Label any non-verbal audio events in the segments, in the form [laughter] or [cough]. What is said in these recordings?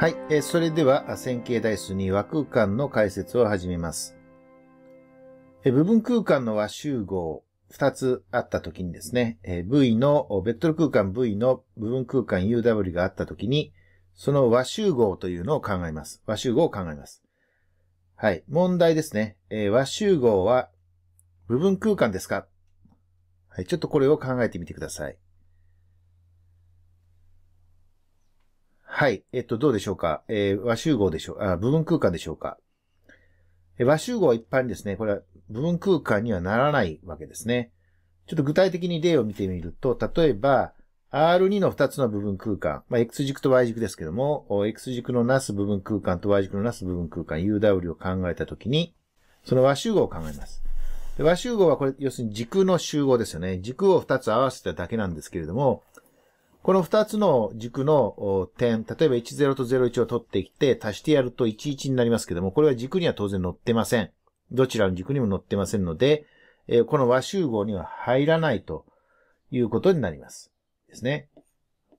はい、えそれでは線形代数に和空間の解説を始めます。え部分空間の和集合2つあった時にですね、え V の、ベクトル空間 V の部分空間 UW があった時に、その和集合というのを考えます。和集合を考えます。はい。問題ですね。え和集合は部分空間ですかはい。ちょっとこれを考えてみてください。はい。えっと、どうでしょうか。えー、和集合でしょう、あ、部分空間でしょうか。え和集合は一般にですね、これは部分空間にはならないわけですね。ちょっと具体的に例を見てみると、例えば、R2 の2つの部分空間、まあ、X 軸と Y 軸ですけども、X 軸のなす部分空間と Y 軸のなす部分空間、UW を考えたときに、その和集合を考えます。和集合はこれ、要するに軸の集合ですよね。軸を2つ合わせただけなんですけれども、この二つの軸の点、例えば10と01を取ってきて足してやると11になりますけども、これは軸には当然乗ってません。どちらの軸にも乗ってませんので、この和集合には入らないということになります。ですね。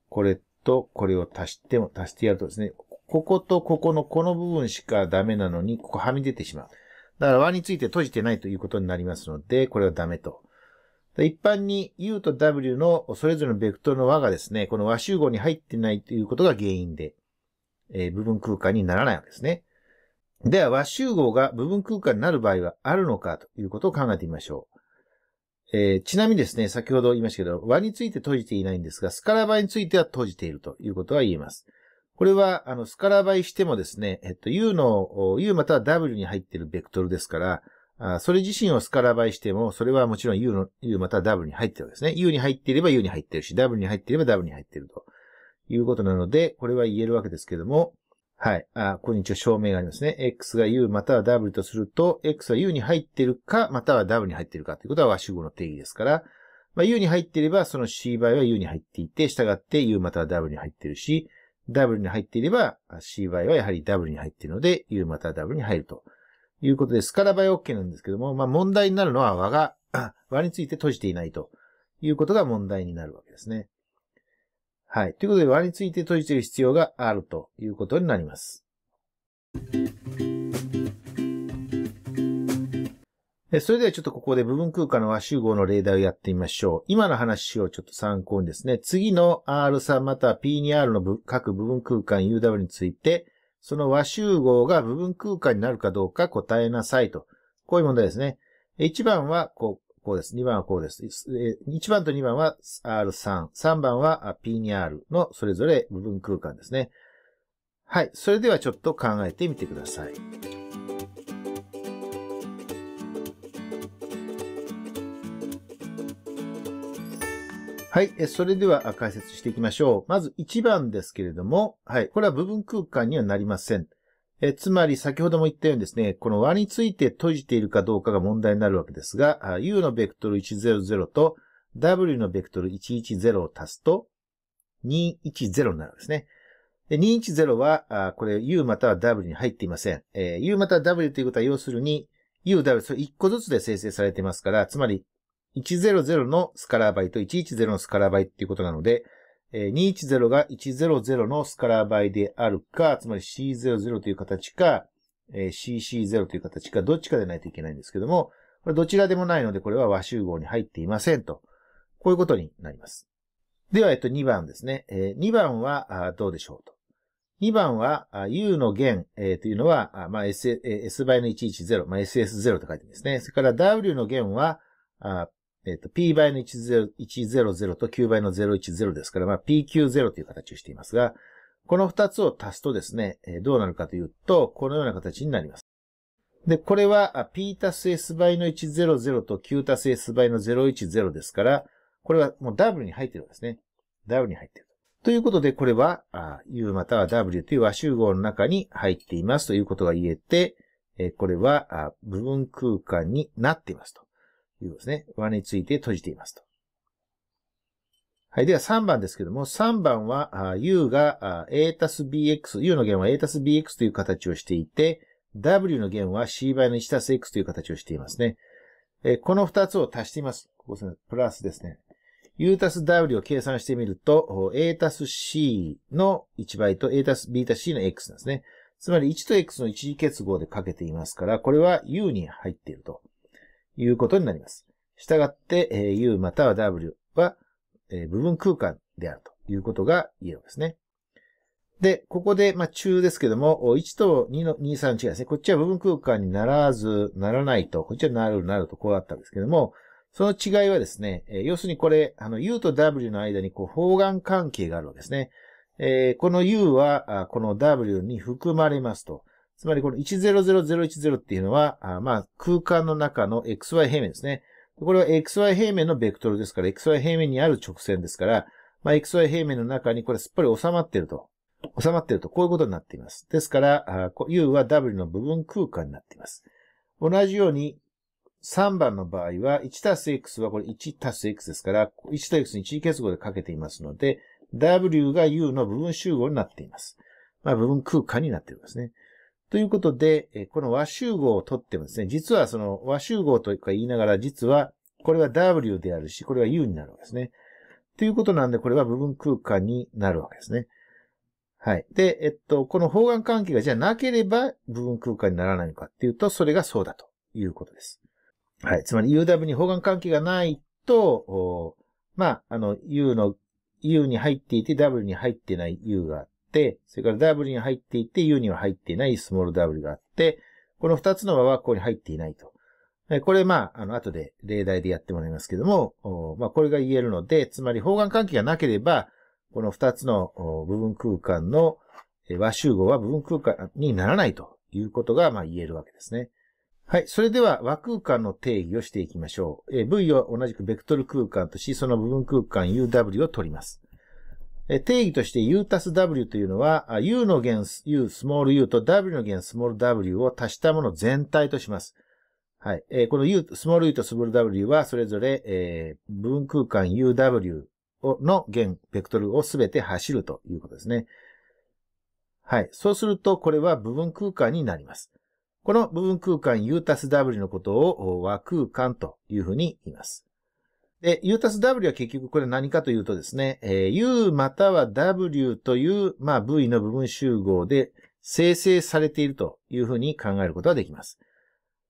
これとこれを足しても、足してやるとですね、こことここのこの部分しかダメなのに、ここはみ出てしまう。だから和について閉じてないということになりますので、これはダメと一般に U と W のそれぞれのベクトルの和がですね、この和集合に入ってないということが原因で、えー、部分空間にならないわけですね。では和集合が部分空間になる場合はあるのかということを考えてみましょう。えー、ちなみにですね、先ほど言いましたけど、和について閉じていないんですが、スカラバイについては閉じているということは言えます。これは、あの、スカラバイしてもですね、えっと、U の、U または W に入っているベクトルですから、それ自身をスカラバイしても、それはもちろん U の、U または W に入ってるわけですね。U に入っていれば U に入ってるし、W に入っていれば W に入ってるということなので、これは言えるわけですけども、はい。あ、ここに一応証明がありますね。X が U または W とすると、X は U に入ってるか、または W に入ってるかということは和集合の定義ですから、まあ、U に入っていれば、その C 倍は U に入っていて、従って U または W に入ってるし、W に入っていれば、C 倍はやはり W に入っているので、U または W に入ると。いうことで、スカラオッ OK なんですけども、まあ問題になるのは和が、和 [clears throat] について閉じていないということが問題になるわけですね。はい。ということで、和について閉じている必要があるということになります。それではちょっとここで部分空間の和集合の例題をやってみましょう。今の話をちょっと参考にですね、次の R 3または P2R の各部分空間 UW について、その和集合が部分空間になるかどうか答えなさいと。こういう問題ですね。1番はこう、こうです。2番はこうです。1番と2番は R3。3番は P に R のそれぞれ部分空間ですね。はい。それではちょっと考えてみてください。はい。それでは解説していきましょう。まず1番ですけれども、はい。これは部分空間にはなりません。えつまり先ほども言ったようにですね、この和について閉じているかどうかが問題になるわけですが、u のベクトル100と w のベクトル110を足すと210になるんですね。で210は、これ u または w に入っていません。えー、u または w ということは要するに u、w、それ1個ずつで生成されていますから、つまり100のスカラーイと110のスカラーイっていうことなので、210が100のスカラーイであるか、つまり C00 という形か、ー、CC0 という形か、どっちかでないといけないんですけども、これどちらでもないので、これは和集合に入っていませんと。こういうことになります。では、えっと、2番ですね。2番はどうでしょうと。2番は、U の弦、というのは、まあ、S, S 倍の110、まあ、SS0 と書いてますね。それから W の弦は、えっ、ー、と、p 倍の10 0と q 倍の010ですから、まあ、p q 0という形をしていますが、この2つを足すとですね、どうなるかというと、このような形になります。で、これは p たす s 倍の100と q たす s 倍の010ですから、これはもう w に入ってるんですね。w に入ってる。ということで、これは u または w という和集合の中に入っていますということが言えて、これは部分空間になっていますと。いうことですね。和について閉じていますと。はい。では3番ですけども、3番は U が A たす BX、U の弦は A たす BX という形をしていて、W の弦は C 倍の1たす X という形をしていますね。えこの2つを足しています。ここですね。プラスですね。U たす W を計算してみると、A たす C の1倍と A たす B たす C の X なんですね。つまり1と X の一次結合でかけていますから、これは U に入っているということになります。したがって、えー、U または W は、えー、部分空間であるということが言えるんですね。で、ここで、まあ、中ですけども、1と2の、2、3違いですね。こっちは部分空間にならず、ならないと、こっちはなる、なるとこうだったんですけども、その違いはですね、えー、要するにこれ、あの、U と W の間に、こう、方眼関係があるわけですね。えー、この U は、この W に含まれますと。つまりこの100010っていうのは、あまあ、空間の中の xy 平面ですね。これは xy 平面のベクトルですから、xy 平面にある直線ですから、まあ、xy 平面の中にこれすっぽり収まっていると。収まっていると、こういうことになっています。ですから、u は w の部分空間になっています。同じように、3番の場合は、1たす x はこれ1たす x ですから、1と x に地位結合でかけていますので、w が u の部分集合になっています。まあ、部分空間になっているんですね。ということで、この和集合をとってもですね、実はその和集合とか言いながら、実はこれは W であるし、これは U になるわけですね。ということなんで、これは部分空間になるわけですね。はい。で、えっと、この方眼関係がじゃなければ部分空間にならないのかっていうと、それがそうだということです。はい。つまり UW に方眼関係がないと、まあ、あの、U の、U に入っていて W に入ってない U があって、それから W に入っていて U には入っていないスモール W があって、この2つの和はここに入っていないと。これ、まあ、あの、後で例題でやってもらいますけども、まあ、これが言えるので、つまり方眼関係がなければ、この2つの部分空間の和集合は部分空間にならないということが、まあ、言えるわけですね。はい。それでは和空間の定義をしていきましょう。え V を同じくベクトル空間とし、その部分空間 UW を取ります。定義として u たす w というのは、u の弦 u スモール u と w の弦スモール w を足したもの全体とします。はい。えこの u、スモール u とスモール w はそれぞれ、えー、分空間 uw の弦、ベクトルをすべて走るということですね。はい。そうすると、これは部分空間になります。この部分空間 u たす w のことを和空間というふうに言います。で、U たす W は結局これ何かというとですね、えー、U または W という、まあ、V の部分集合で生成されているというふうに考えることができます。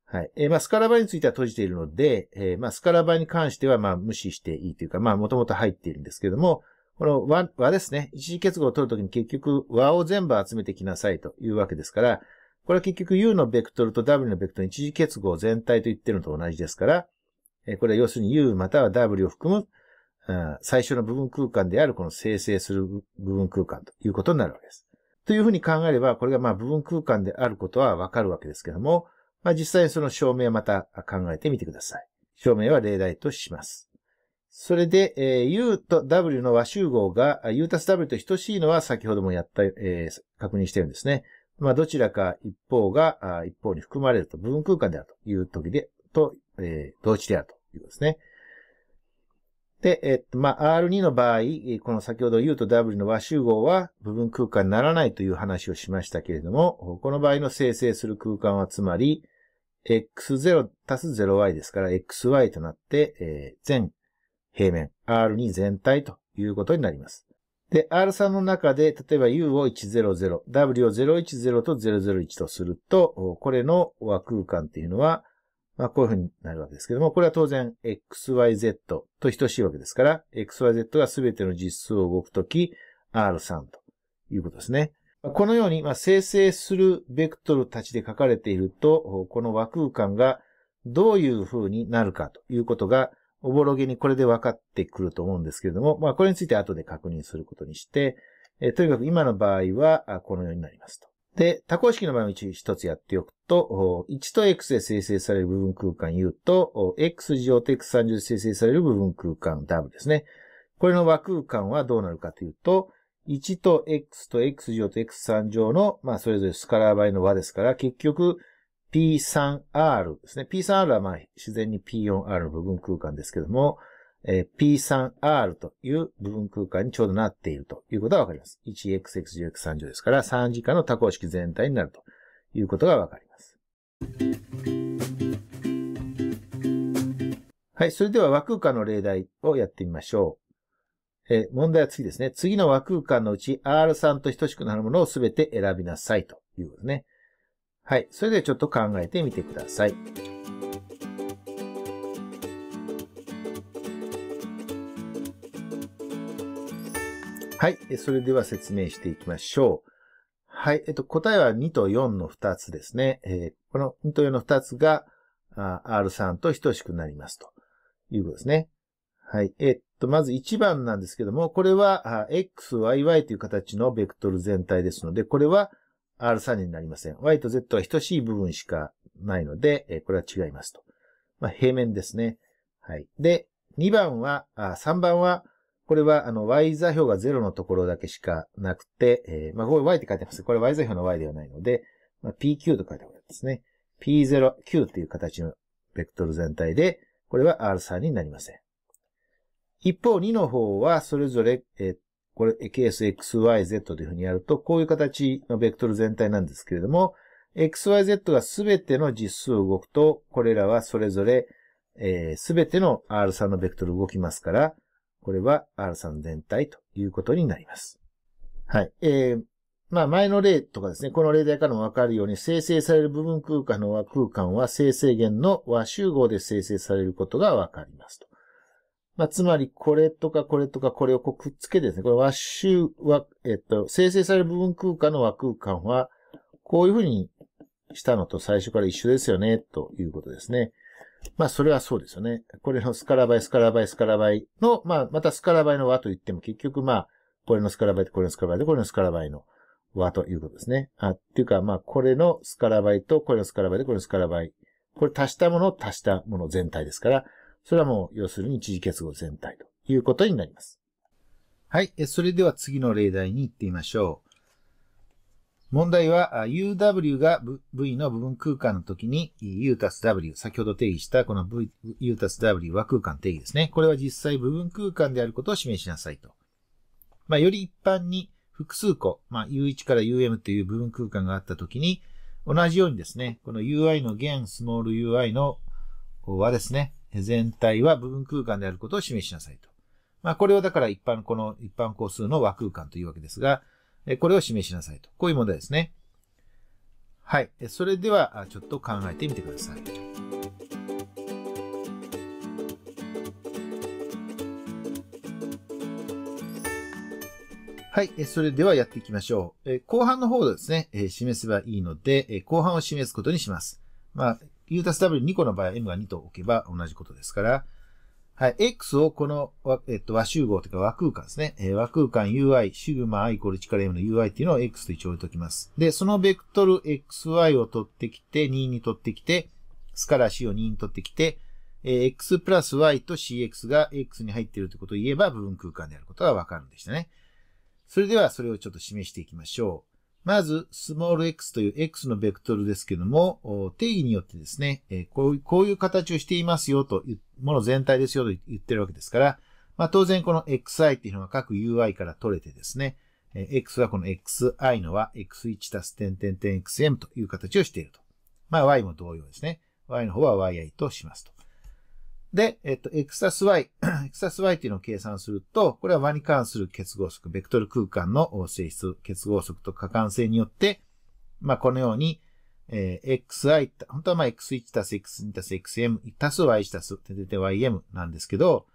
はい。えー、まあ、スカラバについては閉じているので、えー、まあ、スカラバに関しては、まあ、無視していいというか、まあ、もともと入っているんですけども、この和和ですね、一次結合を取るときに結局和を全部集めてきなさいというわけですから、これは結局 U のベクトルと W のベクトルの一次結合全体と言ってるのと同じですから、えこれは要するに U または W を含む、最初の部分空間であるこの生成する部分空間ということになるわけです。というふうに考えれば、これがまあ部分空間であることはわかるわけですけども、まあ実際にその証明はまた考えてみてください。証明は例題とします。それで、えー、U と W の和集合が U たす W と等しいのは先ほどもやった、えー、確認してるんですね。まあ、どちらか一方が一方に含まれると、部分空間であるという時で、と、えー、同値であるということですね。で、えっと、まあ、R2 の場合、この先ほど U と W の和集合は部分空間にならないという話をしましたけれども、この場合の生成する空間はつまり、x0 足す 0y ですから、xy となって、えー、全平面、R2 全体ということになります。で、R3 の中で、例えば U を100、W を010と001とすると、これの和空間っていうのは、まあ、こういうふうになるわけですけども、これは当然 XYZ と等しいわけですから、XYZ がすべての実数を動くとき R3 ということですね。このように、まあ、生成するベクトルたちで書かれていると、この和空間がどういう風になるかということが、おぼろげにこれで分かってくると思うんですけれども、まあ、これについて後で確認することにして、えとにかく今の場合は、このようになりますと。で、多項式の場合も一つやっておくと、1と x で生成される部分空間 U と、x 乗と x30 で生成される部分空間 W ですね。これの和空間はどうなるかというと、1と x と x 乗と x3 乗の、まあ、それぞれスカラー倍の和ですから、結局、p3r ですね。p3r はまあ自然に p4r の部分空間ですけども、えー、P3R という部分空間にちょうどなっているということがわかります。1xx10x3 乗ですから、3次化の多項式全体になるということがわかります。はい、それでは和空間の例題をやってみましょう。えー、問題は次ですね。次の和空間のうち R3 と等しくなるものをすべて選びなさいということですね。はい、それではちょっと考えてみてください。はい。それでは説明していきましょう。はい。えっと、答えは2と4の2つですね。えー、この2と4の2つが R3 と等しくなりますということですね。はい。えっと、まず1番なんですけども、これは XYY という形のベクトル全体ですので、これは R3 になりません。Y と Z は等しい部分しかないので、これは違いますと。まあ、平面ですね。はい。で、2番は、あ3番は、これは、あの、y 座標が0のところだけしかなくて、えー、まあ、これ y って書いてます。これ y 座標の y ではないので、まあ、pq と書いてあるんですね。p0、q という形のベクトル全体で、これは r3 になりません。一方、2の方は、それぞれ、えー、これ、ksxyz というふうにやると、こういう形のベクトル全体なんですけれども、xyz がすべての実数を動くと、これらはそれぞれ、す、え、べ、ての R3 のベクトル動きますから、これは R3 全体ということになります。はい。えー、まあ前の例とかですね、この例題からもわかるように、生成される部分空間の和空間は生成源の和集合で生成されることがわかりますと。まあ、つまり、これとかこれとかこれをこうくっつけてですね、これ和集、和、えっと、生成される部分空間の和空間は、こういうふうにしたのと最初から一緒ですよね、ということですね。まあ、それはそうですよね。これのスカラバイ、スカラバイ、スカラバイの、まあ、またスカラバイの和と言っても結局、まあ、これのスカラバイとこれのスカラバイとこれのスカラバイの和ということですね。あ、っていうか、まあ、これのスカラバイとこれのスカラバイとこれのスカラバイ。これ足したものを足したもの全体ですから、それはもう、要するに一次結合全体ということになります。はい。それでは次の例題に行ってみましょう。問題は UW が V の部分空間の時に U たす W、先ほど定義したこの v U たす W は空間定義ですね。これは実際部分空間であることを示しなさいと。まあ、より一般に複数個、まあ、U1 から UM という部分空間があった時に、同じようにですね、この UI の現スモール UI の和ですね、全体は部分空間であることを示しなさいと。まあ、これはだから一般、この一般個数の和空間というわけですが、これを示しなさいと。こういう問題ですね。はい。それでは、ちょっと考えてみてください。はい、それではやっていきましょう。後半の方ですね、示せばいいので、後半を示すことにします。まあ、u たす w2 個の場合は m が2と置けば同じことですから、はい。X をこの、えっと、和集合というか和空間ですね。えー、和空間 UI、シグマ i イコール1から m の UI っていうのを X と一応置いときます。で、そのベクトル XY を取ってきて、2に取ってきて、スカラ C を2に取ってきて、えー、X プラス Y と CX が X に入っているということを言えば部分空間であることがわかるんでしたね。それではそれをちょっと示していきましょう。まず、スモール x という x のベクトルですけども、定義によってですね、こういう形をしていますよと、もの全体ですよと言ってるわけですから、まあ、当然この xi っていうのは各 ui から取れてですね、x はこの xi のは x1 たす点点点 xm という形をしていると。まあ、y も同様ですね。y の方は yi としますと。で、えっと、x たす y、[clears throat] x たす y っていうのを計算すると、これは和に関する結合則、ベクトル空間の性質、結合則と可関性によって、まあ、このように、えー、xi、本当はまあ x1 たす x2 たす xm たす y1 たす、ててて ym なんですけど、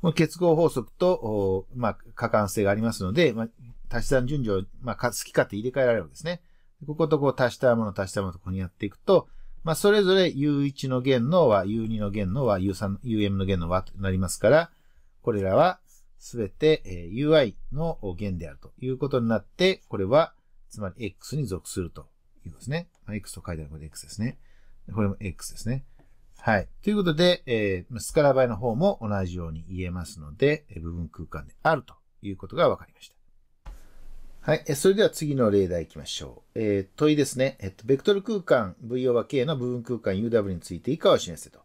この結合法則と、まあ、可関性がありますので、まあ、足し算順序を、まあ、好き勝手入れ替えられるわけですね。こことこう足したもの足したものとここにやっていくと、まあ、それぞれ U1 の弦の和、U2 の弦の和、U3、UM の弦の和となりますから、これらはすべて UI の弦であるということになって、これは、つまり X に属するということですね。まあ、X と書いてあるこれ X ですね。これも X ですね。はい。ということで、えー、スカラバイの方も同じように言えますので、部分空間であるということがわかりました。はい。それでは次の例題いきましょう。えー、問いですね。えっと、ベクトル空間 V o ー K の部分空間 UW について以下を示せと。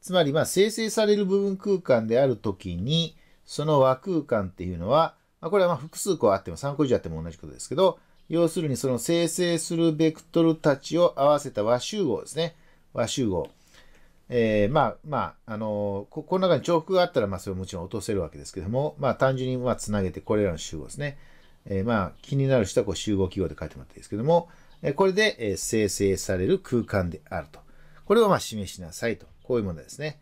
つまり、まあ、生成される部分空間であるときに、その和空間っていうのは、まあ、これはま複数個あっても3個以上あっても同じことですけど、要するにその生成するベクトルたちを合わせた和集合ですね。和集合。えー、まあまあ、あのー、こ、この中に重複があったら、まあそれももちろん落とせるわけですけども、まあ単純にまあつなげてこれらの集合ですね。えー、まあ、気になる人はこう集合記号で書いてもらっていいですけども、えこれで、え生成される空間であると。これをまあ示しなさいと。こういうものですね。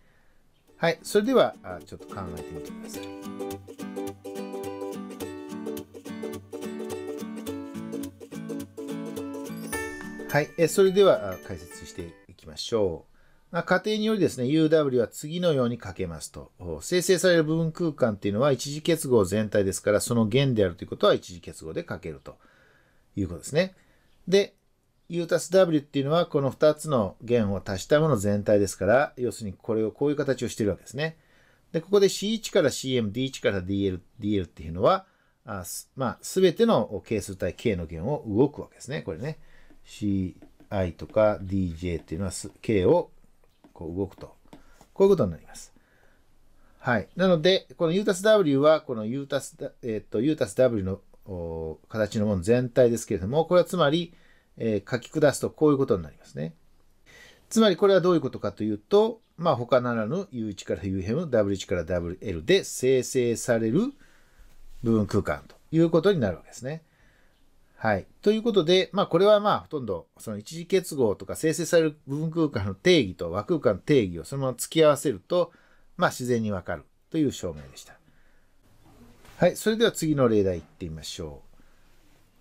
はい。それでは、あちょっと考えてみてください。はい。えそれでは、解説していきましょう。家庭によりですね、UW は次のように書けますと。生成される部分空間っていうのは一次結合全体ですから、その弦であるということは一次結合で書けるということですね。で、U たす W っていうのはこの2つの弦を足したもの全体ですから、要するにこれをこういう形をしているわけですね。で、ここで C1 から CM、D1 から DL、DL っていうのは、あまあ、すべての係数体 K の弦を動くわけですね。これね。CI とか DJ っていうのは K をこう動くと。こういうことになります。はい。なので、この U a s W は、この U たす、えっ、ー、と、U たす W の形のもの全体ですけれども、これはつまり、えー、書き下すとこういうことになりますね。つまりこれはどういうことかというと、まあ他ならぬ U1 から UM、W1 から WL で生成される部分空間ということになるわけですね。はい。ということで、まあこれはまあほとんどその一次結合とか生成される部分空間の定義と和空間の定義をそのまま突き合わせると、まあ自然にわかるという証明でした。はい。それでは次の例題いってみましょう。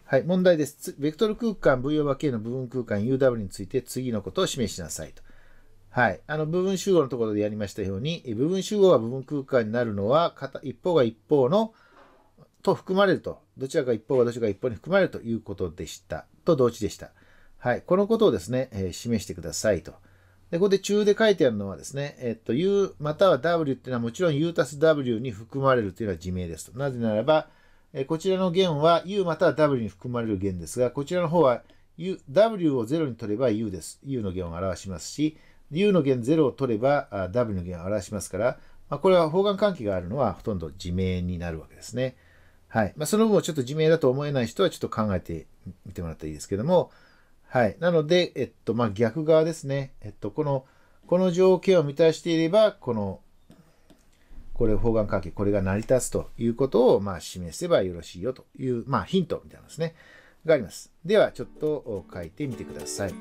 はい。問題です。ベクトル空間 V o ー K の部分空間 UW について次のことを示しなさいと。はい。あの、部分集合のところでやりましたように、部分集合は部分空間になるのは、一方が一方の、と含まれると、どちらか一方がどちらか一方に含まれるということでした。と同値でした。はい。このことをですね、えー、示してくださいと。で、ここで中で書いてあるのはですね、えっと、U または W っていうのはもちろん U たす W に含まれるというのは自明ですと。なぜならば、えこちらの弦は U または W に含まれる弦ですが、こちらの方は U W を0に取れば U です。U の弦を表しますし、U の弦0を取れば W の弦を表しますから、まあ、これは方眼関係があるのはほとんど自明になるわけですね。はい。まあ、その分をちょっと自明だと思えない人はちょっと考えてみてもらったらいいですけども、はい。なので、えっと、まあ、逆側ですね。えっと、この、この条件を満たしていれば、この、これ、方眼関係、これが成り立つということを、まあ、示せばよろしいよという、まあ、ヒントみたいなんですね。があります。では、ちょっと書いてみてください。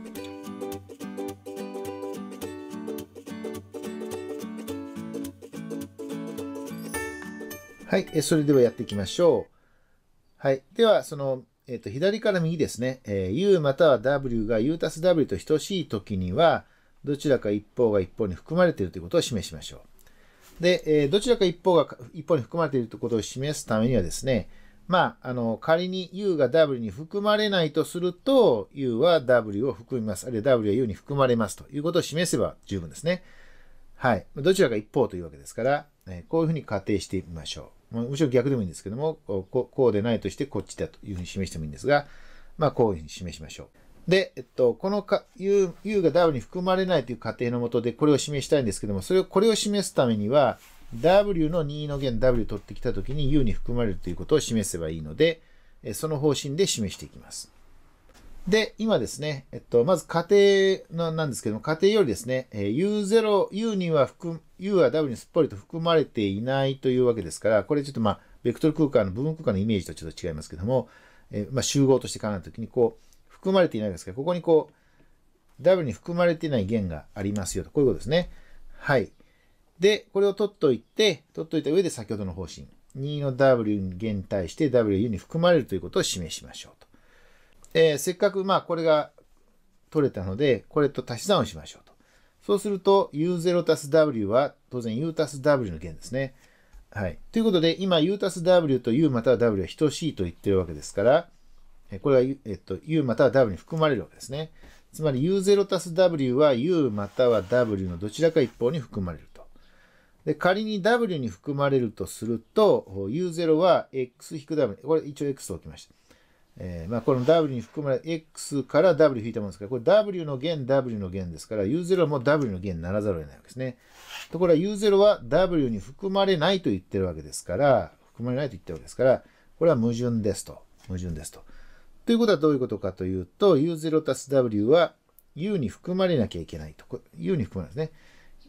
はい、えそれではやっていきましょう。はい、では、その、えっ、ー、と、左から右ですね、えー、U または W が U たす W と等しいときには、どちらか一方が一方に含まれているということを示しましょう。で、えー、どちらか一方が一方に含まれているということを示すためにはですね、まあ、あの、仮に U が W に含まれないとすると、U は W を含みます。あるいは W は U に含まれますということを示せば十分ですね。はい。どちらか一方というわけですから、えこういうふうに仮定してみましょう。まあ、むしろ逆でもいいんですけども、こうでないとしてこっちだというふうに示してもいいんですが、まあ、こういうふうに示しましょう。で、えっと、このか U, U が W に含まれないという仮定のもとでこれを示したいんですけども、それを、これを示すためには、W の任意の弦 W 取ってきたときに U に含まれるということを示せばいいので、その方針で示していきます。で、今ですね、えっと、まず家庭なんですけども、家庭よりですね、U0、U には含、U は W にすっぽりと含まれていないというわけですから、これちょっとまあ、ベクトル空間の部分空間のイメージとちょっと違いますけども、えまあ、集合として考えたときに、こう、含まれていないですけど、ここにこう、W に含まれていない弦がありますよと、こういうことですね。はい。で、これを取っといて、取っといた上で先ほどの方針、2の W に弦対して WU に含まれるということを示しましょうと。えー、せっかくまあこれが取れたので、これと足し算をしましょうと。そうすると u0 たす w は当然 u たす w の弦ですね。はい。ということで、今 u たす w と u または w は等しいと言ってるわけですから、これは u,、えっと、u または w に含まれるわけですね。つまり u0 たす w は u または w のどちらか一方に含まれると。で、仮に w に含まれるとすると、u0 は x-w、これ一応 x を置きました。えー、まあ、この W に含まれ X から W 引いたものですから、これ W の弦、W の弦ですから、U0 も W の弦にならざるを得ないわけですね。ところが U0 は W に含まれないと言ってるわけですから、含まれないと言ってるわけですから、これは矛盾ですと。矛盾ですと。ということはどういうことかというと、U0 たす W は U に含まれなきゃいけないと。U に含まれまですね。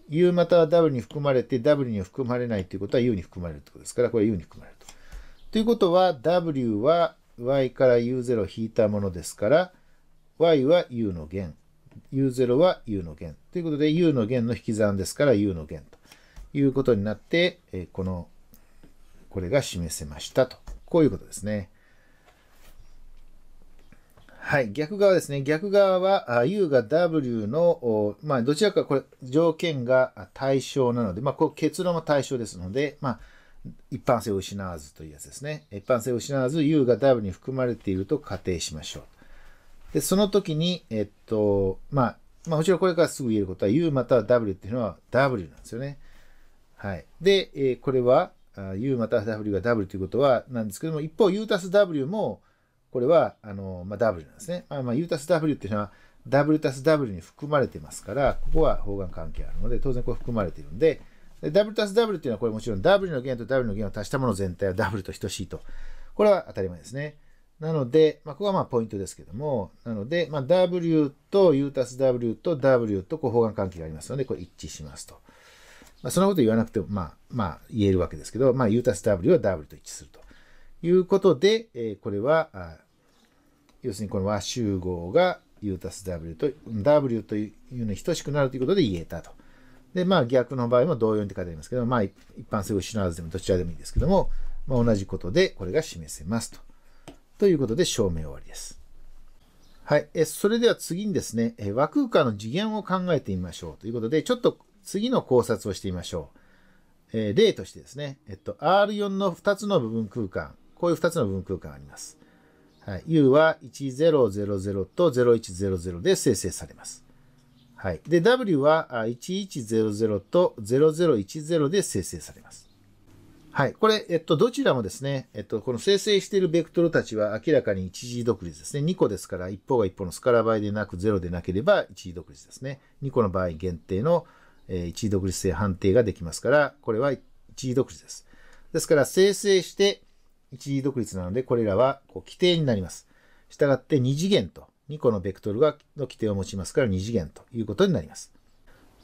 U または W に含まれて、W に含まれないということは U に含まれるということですから、これは U に含まれると。ということは、W は y から u0 を引いたものですから、y は u の弦、u0 は u の弦。ということで、u の弦の引き算ですから u の弦ということになって、この、これが示せましたと。こういうことですね。はい、逆側ですね。逆側は U が W の、まあ、どちらかこれ、条件が対象なので、まあ、こ結論は対象ですので、まあ、一般性を失わずというやつですね。一般性を失わず U が W に含まれていると仮定しましょう。で、その時に、えっと、まあ、まあ、もちろんこれからすぐ言えることは U または W っていうのは W なんですよね。はい。で、えー、これは U または W が W ということはなんですけども、一方 U たす W もこれはあの、まあ、W なんですね。まあ、まあ、U たす W っていうのは W たす W に含まれてますから、ここは方眼関係あるので、当然これ含まれているんで、W 足す W っていうのはこれもちろん W の弦と W の弦を足したもの全体は W と等しいと。これは当たり前ですね。なので、まあ、ここはまあポイントですけども、なので、まあ、W と U 足す W と W とこう方眼関係がありますので、これ一致しますと。まあ、そんなこと言わなくても、まあ、まあ、言えるわけですけど、まあ、U 足す W は W と一致するということで、えー、これは、要するにこの和集合が U 足す W と W というのに等しくなるということで言えたと。で、まあ逆の場合も同様にって書いてありますけど、まあ一般性を失わずでもどちらでもいいですけども、まあ、同じことでこれが示せますと。ということで証明終わりです。はい。えそれでは次にですね、え和空間の次元を考えてみましょうということで、ちょっと次の考察をしてみましょう。え例としてですね、えっと、R4 の2つの部分空間、こういう2つの部分空間があります。はい、U は1000と0100で生成されます。はい。で、W は1100と0010で生成されます。はい。これ、えっと、どちらもですね、えっと、この生成しているベクトルたちは明らかに一時独立ですね。2個ですから、一方が一方のスカラ倍でなく0でなければ一時独立ですね。2個の場合限定の、えー、一時独立性判定ができますから、これは一時独立です。ですから、生成して一時独立なので、これらはこう規定になります。したがって2次元と2個のベクトルがの規定を持ちますから2次元ということになります。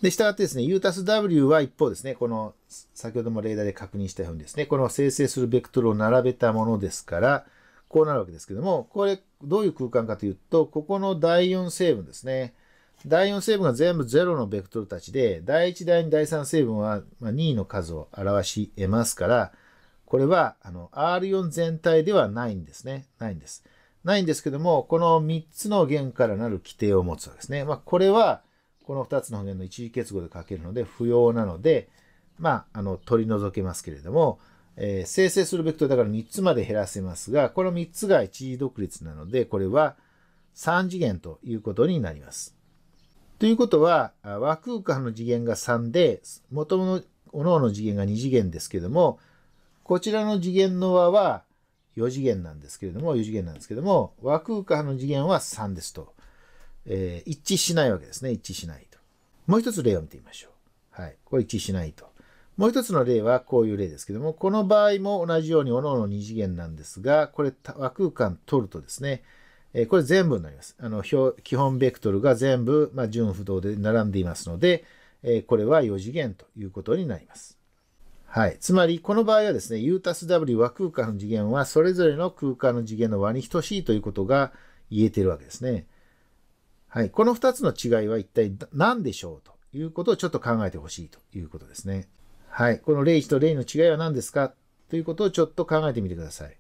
で、従ってですね、U たす W は一方ですね、この、先ほども例題で確認したようにですね、この生成するベクトルを並べたものですから、こうなるわけですけども、これ、どういう空間かというと、ここの第4成分ですね。第4成分が全部0のベクトルたちで、第1、第2、第3成分は2の数を表し得ますから、これはあの R4 全体ではないんですね。ないんです。ないんですけども、この3つの弦からなる規定を持つわけですね。まあ、これは、この2つの弦の一時結合で書けるので不要なので、まあ、あの、取り除けますけれども、えー、生成するベクトルだから3つまで減らせますが、この3つが一時独立なので、これは3次元ということになります。ということは、和空間の次元が3で、元の、各々の次元が2次元ですけども、こちらの次元の和は4次元なんですけれども、4次元なんですけれども、和空間の次元は3ですと、えー、一致しないわけですね。一致しないと。もう一つ例を見てみましょう。はい。これ一致しないと。もう一つの例はこういう例ですけども、この場合も同じように各々2次元なんですが、これ和空間取るとですね、えー、これ全部になります。あの表基本ベクトルが全部、まあ、順不動で並んでいますので、えー、これは4次元ということになります。はい。つまり、この場合はですね、U たす W は空間の次元はそれぞれの空間の次元の和に等しいということが言えてるわけですね。はい。この2つの違いは一体何でしょうということをちょっと考えてほしいということですね。はい。この0、1と0の違いは何ですかということをちょっと考えてみてください。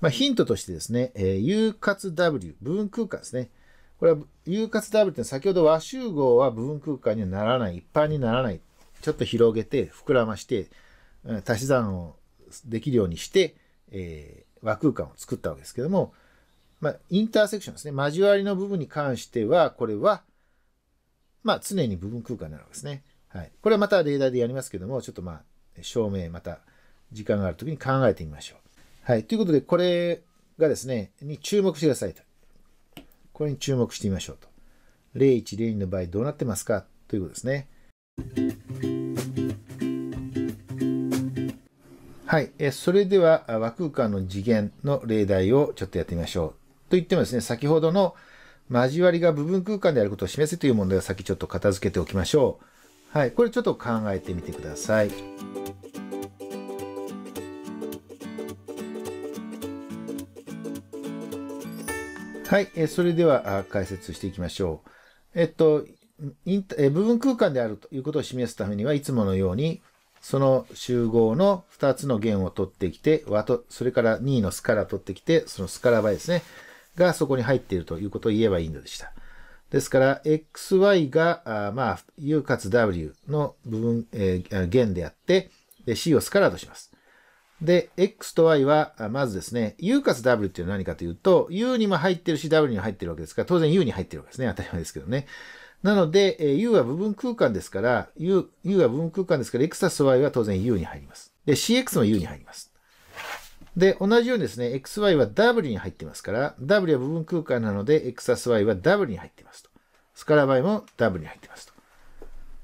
まあ、ヒントとしてですね、えー、U かつ W、部分空間ですね。これは U かつ W って先ほど和集合は部分空間にはならない、一般にならないちょっと広げて、膨らまして、足し算をできるようにして、えー、和空間を作ったわけですけども、まあ、インターセクションですね。交わりの部分に関しては、これは、まあ、常に部分空間になるわけですね。はい。これはまた例題でやりますけども、ちょっとまあ、証明、また、時間があるときに考えてみましょう。はい。ということで、これがですね、に注目してくださいと。これに注目してみましょうと。0102の場合どうなってますかということですね。はい。えそれでは、和空間の次元の例題をちょっとやってみましょう。と言ってもですね、先ほどの交わりが部分空間であることを示せという問題を先ちょっと片付けておきましょう。はい。これちょっと考えてみてください。はい。えそれでは、解説していきましょう。えっと、部分空間であるということを示すためには、いつものようにその集合の2つの弦を取ってきて、和と、それから2のスカラ取ってきて、そのスカラ倍ですね、がそこに入っているということを言えばいいのでした。ですから、xy が、あまあ、u かつ w の部分、えー、弦であって、c をスカラとします。で、x と y は、まずですね、u かつ w っていうのは何かというと、u にも入ってるし、w にも入ってるわけですから、当然 u に入ってるわけですね。当たり前ですけどね。なので、えー、U は部分空間ですから、U, U は部分空間ですから、X たす Y は当然 U に入ります。で、CX も U に入ります。で、同じようにですね、XY は W に入ってますから、W は部分空間なので、X たす Y は W に入ってますと。スカラー Y も W に入ってますと。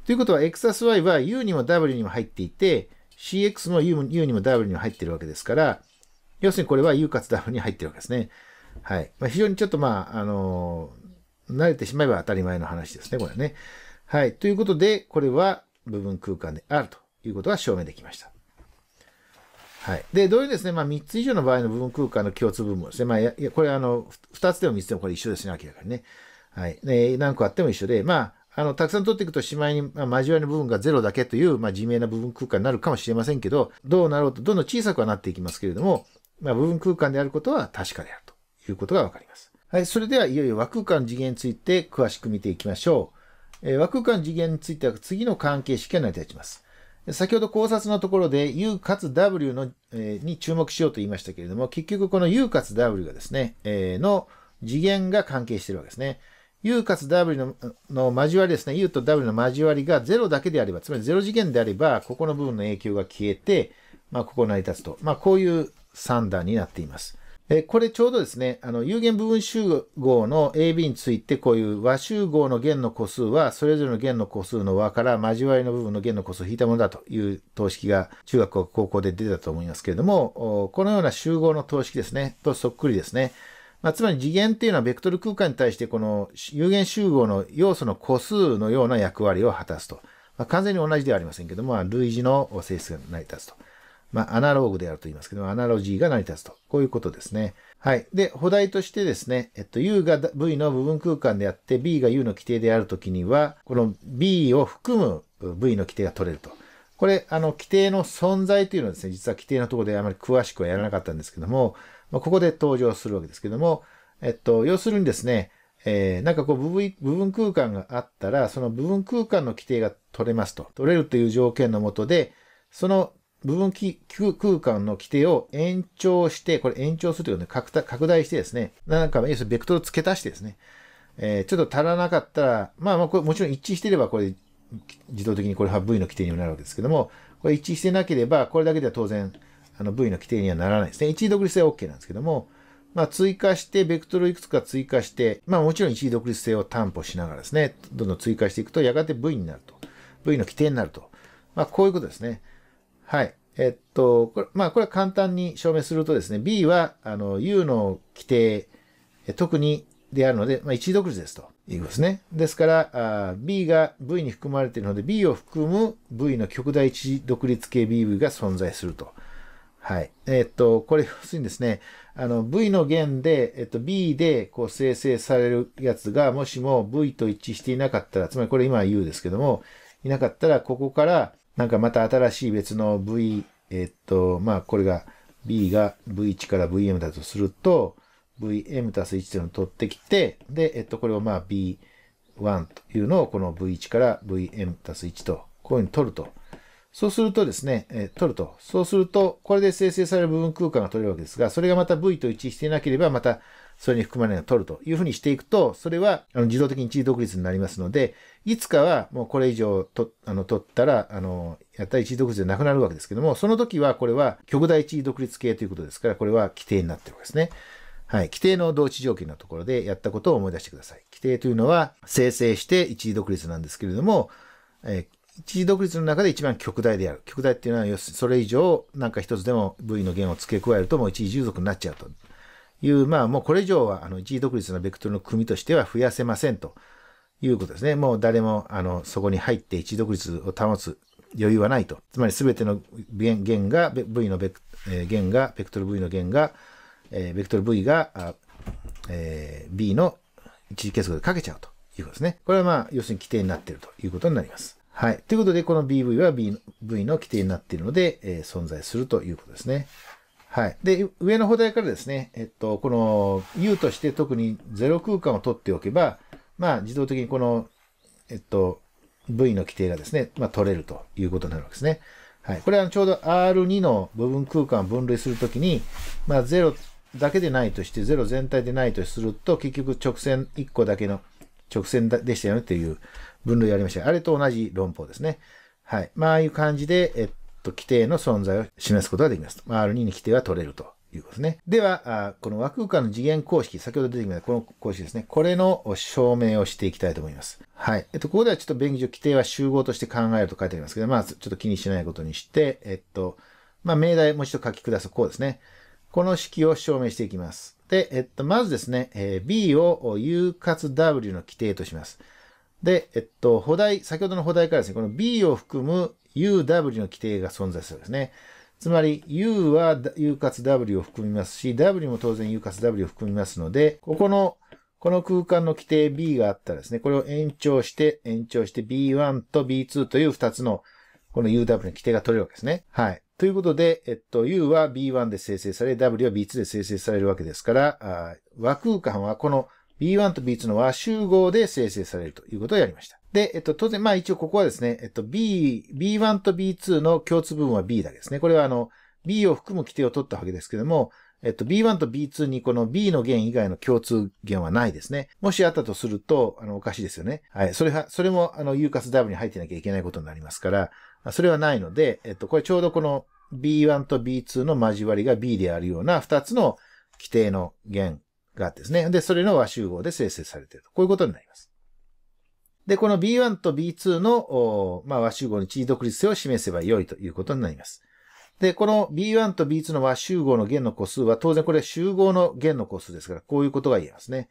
ということは、X たす Y は U にも W にも入っていて、CX も U, U にも W にも入ってるわけですから、要するにこれは U かつ W に入ってるわけですね。はい。まあ、非常にちょっとまあ、あのー慣れてしまえば当たり前の話ですね、これね。はい。ということで、これは部分空間であるということが証明できました。はい。で、同様うですね、まあ、3つ以上の場合の部分空間の共通部分ですね、まあ、いや、これあの、2つでも3つでもこれ一緒ですね、明らかにね。はい。ね、何個あっても一緒で、まあ、あの、たくさん取っていくとしまいに、まあ、交わりの部分が0だけという、まあ、自明な部分空間になるかもしれませんけど、どうなろうとどんどん小さくはなっていきますけれども、まあ、部分空間であることは確かであるということがわかります。はい、それではいよいよ和空間次元について詳しく見ていきましょう。えー、和空間次元については次の関係式が成り立ちます。先ほど考察のところで U かつ W の、えー、に注目しようと言いましたけれども、結局この U かつ W がですね、えー、の次元が関係してるわけですね。U かつ W のの交わりですね、U と W の交わりが0だけであれば、つまり0次元であれば、ここの部分の影響が消えて、まあ、ここ成り立つと。まあ、こういう算段になっています。えこれちょうどですね、あの有限部分集合の AB についてこういう和集合の弦の個数はそれぞれの弦の個数の和から交わりの部分の弦の個数を引いたものだという等式が中学校高校で出たと思いますけれども、このような集合の等式ですね、とそっくりですね。まあ、つまり次元っていうのはベクトル空間に対してこの有限集合の要素の個数のような役割を果たすと。まあ、完全に同じではありませんけども、類似の性質が成り立つと。まあ、アナログであると言いますけども、アナロジーが成り立つと。こういうことですね。はい。で、補題としてですね、えっと、U が V の部分空間であって、B が U の規定であるときには、この B を含む V の規定が取れると。これ、あの、規定の存在というのはですね、実は規定のところであまり詳しくはやらなかったんですけども、まあ、ここで登場するわけですけども、えっと、要するにですね、えー、なんかこう部分空間があったら、その部分空間の規定が取れますと。取れるという条件のもとで、その部分空間の規定を延長して、これ延長するというか、ね、で拡大してですね、なんか、要するにベクトル付け足してですね、えー、ちょっと足らなかったら、まあまあこれもちろん一致していればこれ自動的にこれは V の規定にもなるわけですけども、これ一致してなければ、これだけでは当然あの V の規定にはならないですね。一時独立性は OK なんですけども、まあ追加して、ベクトルいくつか追加して、まあもちろん一時独立性を担保しながらですね、どんどん追加していくと、やがて V になると。V の規定になると。まあこういうことですね。はい。えっと、これ、まあ、これは簡単に証明するとですね、B は、あの、U の規定、特にであるので、まあ、一独自ですということですね。ですから、あ B が V に含まれているので、B を含む V の極大一独立系 BV が存在すると。はい。えっと、これ、要するにですね、あの、V の弦で、えっと、B で、こう、生成されるやつが、もしも V と一致していなかったら、つまりこれ今 U ですけども、いなかったら、ここから、なんかまた新しい別の V、えっと、まあこれが B が V1 から VM だとすると、VM たす1というのを取ってきて、で、えっと、これをまあ B1 というのをこの V1 から VM たす1と、こういうふうに取ると。そうするとですね、え取ると。そうすると、これで生成される部分空間が取れるわけですが、それがまた V と一致していなければ、またそれに含まれるのを取るというふうにしていくと、それはあの自動的に一時独立になりますので、いつかはもうこれ以上とあの取ったら、あの、やったら一時独立でなくなるわけですけども、その時はこれは極大一時独立系ということですから、これは規定になってるわけですね。はい。規定の同値条件のところでやったことを思い出してください。規定というのは生成して一時独立なんですけれども、えー一時独立の中で一番極大である。極大っていうのは、それ以上、なんか一つでも V の弦を付け加えると、もう一時従属になっちゃうと。いう、まあもうこれ以上はあの一時独立のベクトルの組としては増やせませんということですね。もう誰もあのそこに入って一時独立を保つ余裕はないと。つまり全ての弦が、V のベク、えー、弦が、ベクトル V の弦が、えー、ベクトル V が、えー、B の一時結合でかけちゃうということですね。これはまあ要するに規定になっているということになります。はい。ということで、この BV は BV の規定になっているので、えー、存在するということですね。はい。で、上の補題からですね、えっと、この U として特にゼロ空間を取っておけば、まあ、自動的にこの、えっと、V の規定がですね、まあ、取れるということになるわけですね。はい。これはちょうど R2 の部分空間を分類するときに、まあ、0だけでないとして、0全体でないとすると、結局直線1個だけの直線でしたよねっていう分類がありました。あれと同じ論法ですね。はい。まあ、ああいう感じで、えっと規定の存在を示すことができます。R2 に規定は取れるということですね。では、この枠空間の次元公式、先ほど出てきましたこの公式ですね。これの証明をしていきたいと思います。はい。えっと、ここではちょっと便宜上規定は集合として考えると書いてありますけど、まあ、ちょっと気にしないことにして、えっと、まあ、命題もう一度書き下す。こうですね。この式を証明していきます。で、えっと、まずですね、えー、B を U かつ W の規定とします。で、えっと、補題、先ほどの補題からですね、この B を含む UW の規定が存在するんですね。つまり U は U かつ W を含みますし、W も当然 U かつ W を含みますので、ここの、この空間の規定 B があったらですね、これを延長して、延長して B1 と B2 という2つの、この UW の規定が取れるわけですね。はい。ということで、えっと、U は B1 で生成され、W は B2 で生成されるわけですから、和空間はこの B1 と B2 の和集合で生成されるということをやりました。で、えっと、当然、まあ一応ここはですね、えっと、B、B1 と B2 の共通部分は B だけですね。これはあの、B を含む規定を取ったわけですけども、えっと、B1 と B2 にこの B の弦以外の共通弦はないですね。もしあったとすると、あの、おかしいですよね。はい。それは、それも、あの、U ーカス W に入ってなきゃいけないことになりますから、それはないので、えっと、これちょうどこの B1 と B2 の交わりが B であるような2つの規定の弦があってですね。で、それの和集合で生成されていると。こういうことになります。で、この B1 と B2 の、まあ、和集合の地位独立性を示せば良いということになります。で、この B1 と B2 の和集合の弦の個数は、当然これは集合の弦の個数ですから、こういうことが言えますね。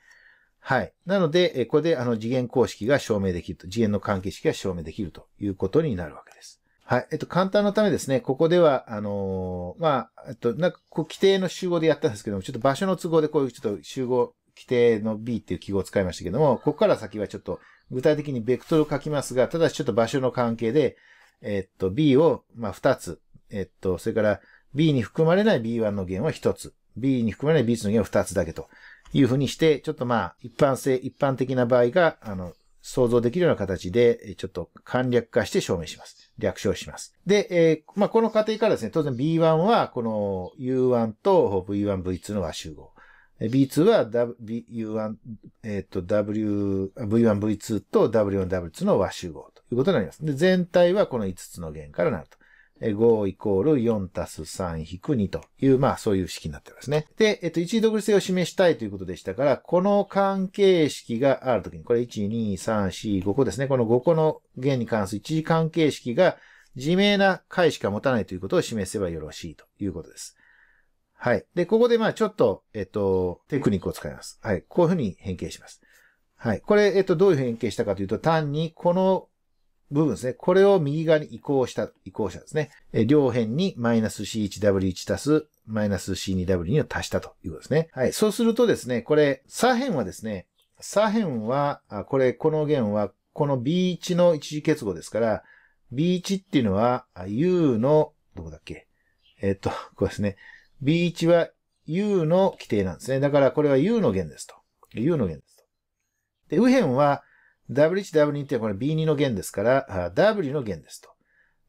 はい。なので、これであの次元公式が証明できると、次元の関係式が証明できるということになるわけです。はい。えっと、簡単のためですね、ここでは、あのー、まあ、えっと、なんか、こう、規定の集合でやったんですけども、ちょっと場所の都合でこういうちょっと集合規定の B っていう記号を使いましたけども、ここから先はちょっと具体的にベクトルを書きますが、ただしちょっと場所の関係で、えっと、B を、まあ、2つ。えっと、それから B に含まれない B1 の弦は1つ。B に含まれない B2 の弦は2つだけというふうにして、ちょっとまあ、一般性、一般的な場合が、あの、想像できるような形で、ちょっと簡略化して証明します。略称します。で、えー、まあ、この過程からですね、当然 B1 はこの U1 と V1、V2 の和集合。B2 は W1、えっ、ー、と W、V1、V2 と W1、W2 の和集合ということになります。で、全体はこの5つの弦からなると。5イコール4たす3引く2という、まあそういう式になってますね。で、えっと、一時独立性を示したいということでしたから、この関係式があるときに、これ1、2、3、4、5個ですね。この5個の弦に関する一時関係式が自明な解しか持たないということを示せばよろしいということです。はい。で、ここでまあちょっと、えっと、テクニックを使います。はい。こういうふうに変形します。はい。これ、えっと、どういう変形したかというと、単にこの部分ですね。これを右側に移行した、移行したですね。え両辺にマイナス C1W1 足す、マイナス C2W2 を足したということですね。はい。そうするとですね、これ、左辺はですね、左辺は、あこれ、この弦は、この B1 の一次結合ですから、B1 っていうのは、U の、どこだっけえっと、こうですね。B1 は U の規定なんですね。だからこれは U の弦ですと。U の弦ですと。で、右辺は W1、W2 ってこれ B2 の弦ですから、W の弦ですと。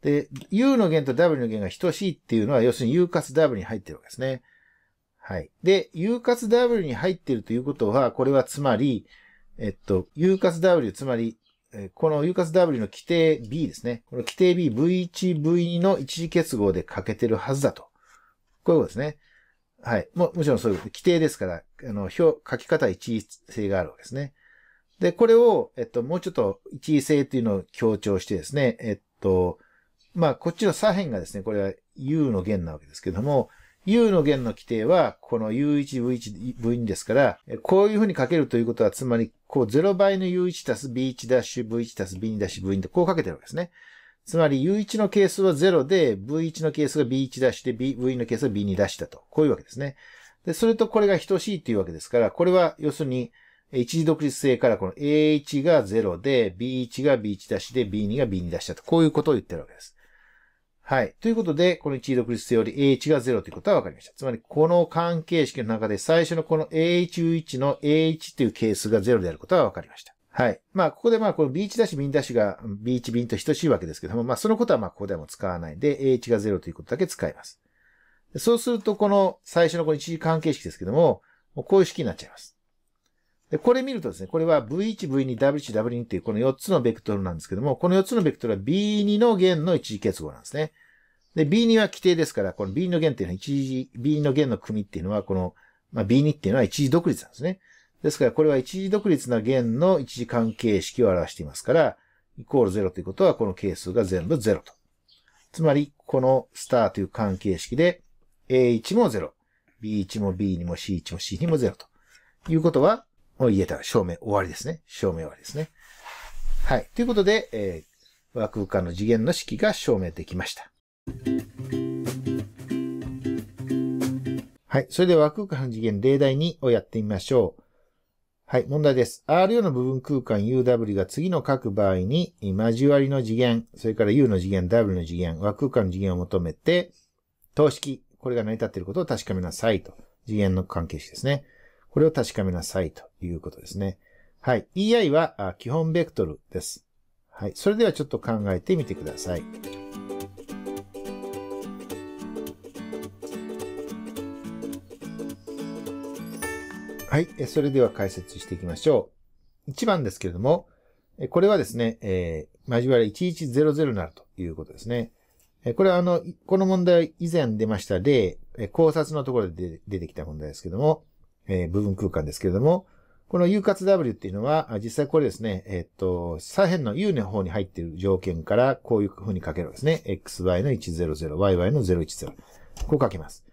で、U の弦と W の弦が等しいっていうのは、要するに U かつ W に入ってるわけですね。はい。で、U かつ W に入ってるということは、これはつまり、えっと、U かつ W、つまり、この U かつ W の規定 B ですね。この規定 B、V1、V2 の一次結合で欠けてるはずだと。こういうことですね。はい。も、もちろんそういう規定ですから、あの、表、書き方一位性があるわけですね。で、これを、えっと、もうちょっと一位性っていうのを強調してですね、えっと、まあ、こっちの左辺がですね、これは U の弦なわけですけども、U の弦の規定は、この U1、V1、V2 ですから、こういうふうに書けるということは、つまり、こう0倍の U1 たす B1 ダッシュ、V1 たす B2 ダッシュ、V2 とこう書けてるわけですね。つまり U1 の係数は0で、V1 の係数が B1 出して、B、V の係数が B2 出したと。こういうわけですね。で、それとこれが等しいというわけですから、これは要するに、一時独立性からこの A1 が0で、B1 が B1 出しで、B2 が B2 出したと。こういうことを言ってるわけです。はい。ということで、この一時独立性より A1 が0ということは分かりました。つまり、この関係式の中で最初のこの A1U1 の A1 という係数が0であることは分かりました。はい。まあ、ここでまあ、この B1 ダッシュ、B2 ダッシュが B1、B2 と等しいわけですけども、まあ、そのことはまあ、ここではもう使わないで、A1 が0ということだけ使います。そうすると、この最初のこの一次関係式ですけども、もうこういう式になっちゃいます。で、これ見るとですね、これは V1、V2、W1、W2 っていうこの4つのベクトルなんですけども、この4つのベクトルは B2 の弦の一次結合なんですね。で、B2 は規定ですから、この B2 の弦っていうのは一次、B2 の弦の組っていうのは、この、まあ、B2 っていうのは一次独立なんですね。ですから、これは一時独立な弦の一時関係式を表していますから、イコール0ということは、この係数が全部0と。つまり、このスターという関係式で、A1 も0、B1 も B2 も C1 も C2 も0と。いうことは、もう言えた。ら証明終わりですね。証明終わりですね。はい。ということで、えー、和空間の次元の式が証明できました。はい。それでは和空間の次元例題2をやってみましょう。はい、問題です。R4 の部分空間 UW が次の各場合に、交わりの次元、それから U の次元、W の次元、和空間の次元を求めて、等式、これが成り立っていることを確かめなさいと。次元の関係式ですね。これを確かめなさいということですね。はい。EI は基本ベクトルです。はい。それではちょっと考えてみてください。はい。それでは解説していきましょう。1番ですけれども、これはですね、えー、交わり1100なるということですね。これはあの、この問題以前出ました例、考察のところで出てきた問題ですけども、えー、部分空間ですけれども、この U 活 W っていうのは、実際これですね、えっ、と、左辺の U の方に入っている条件から、こういう風に書けるわけですね。XY の100、YY の010。こう書きます。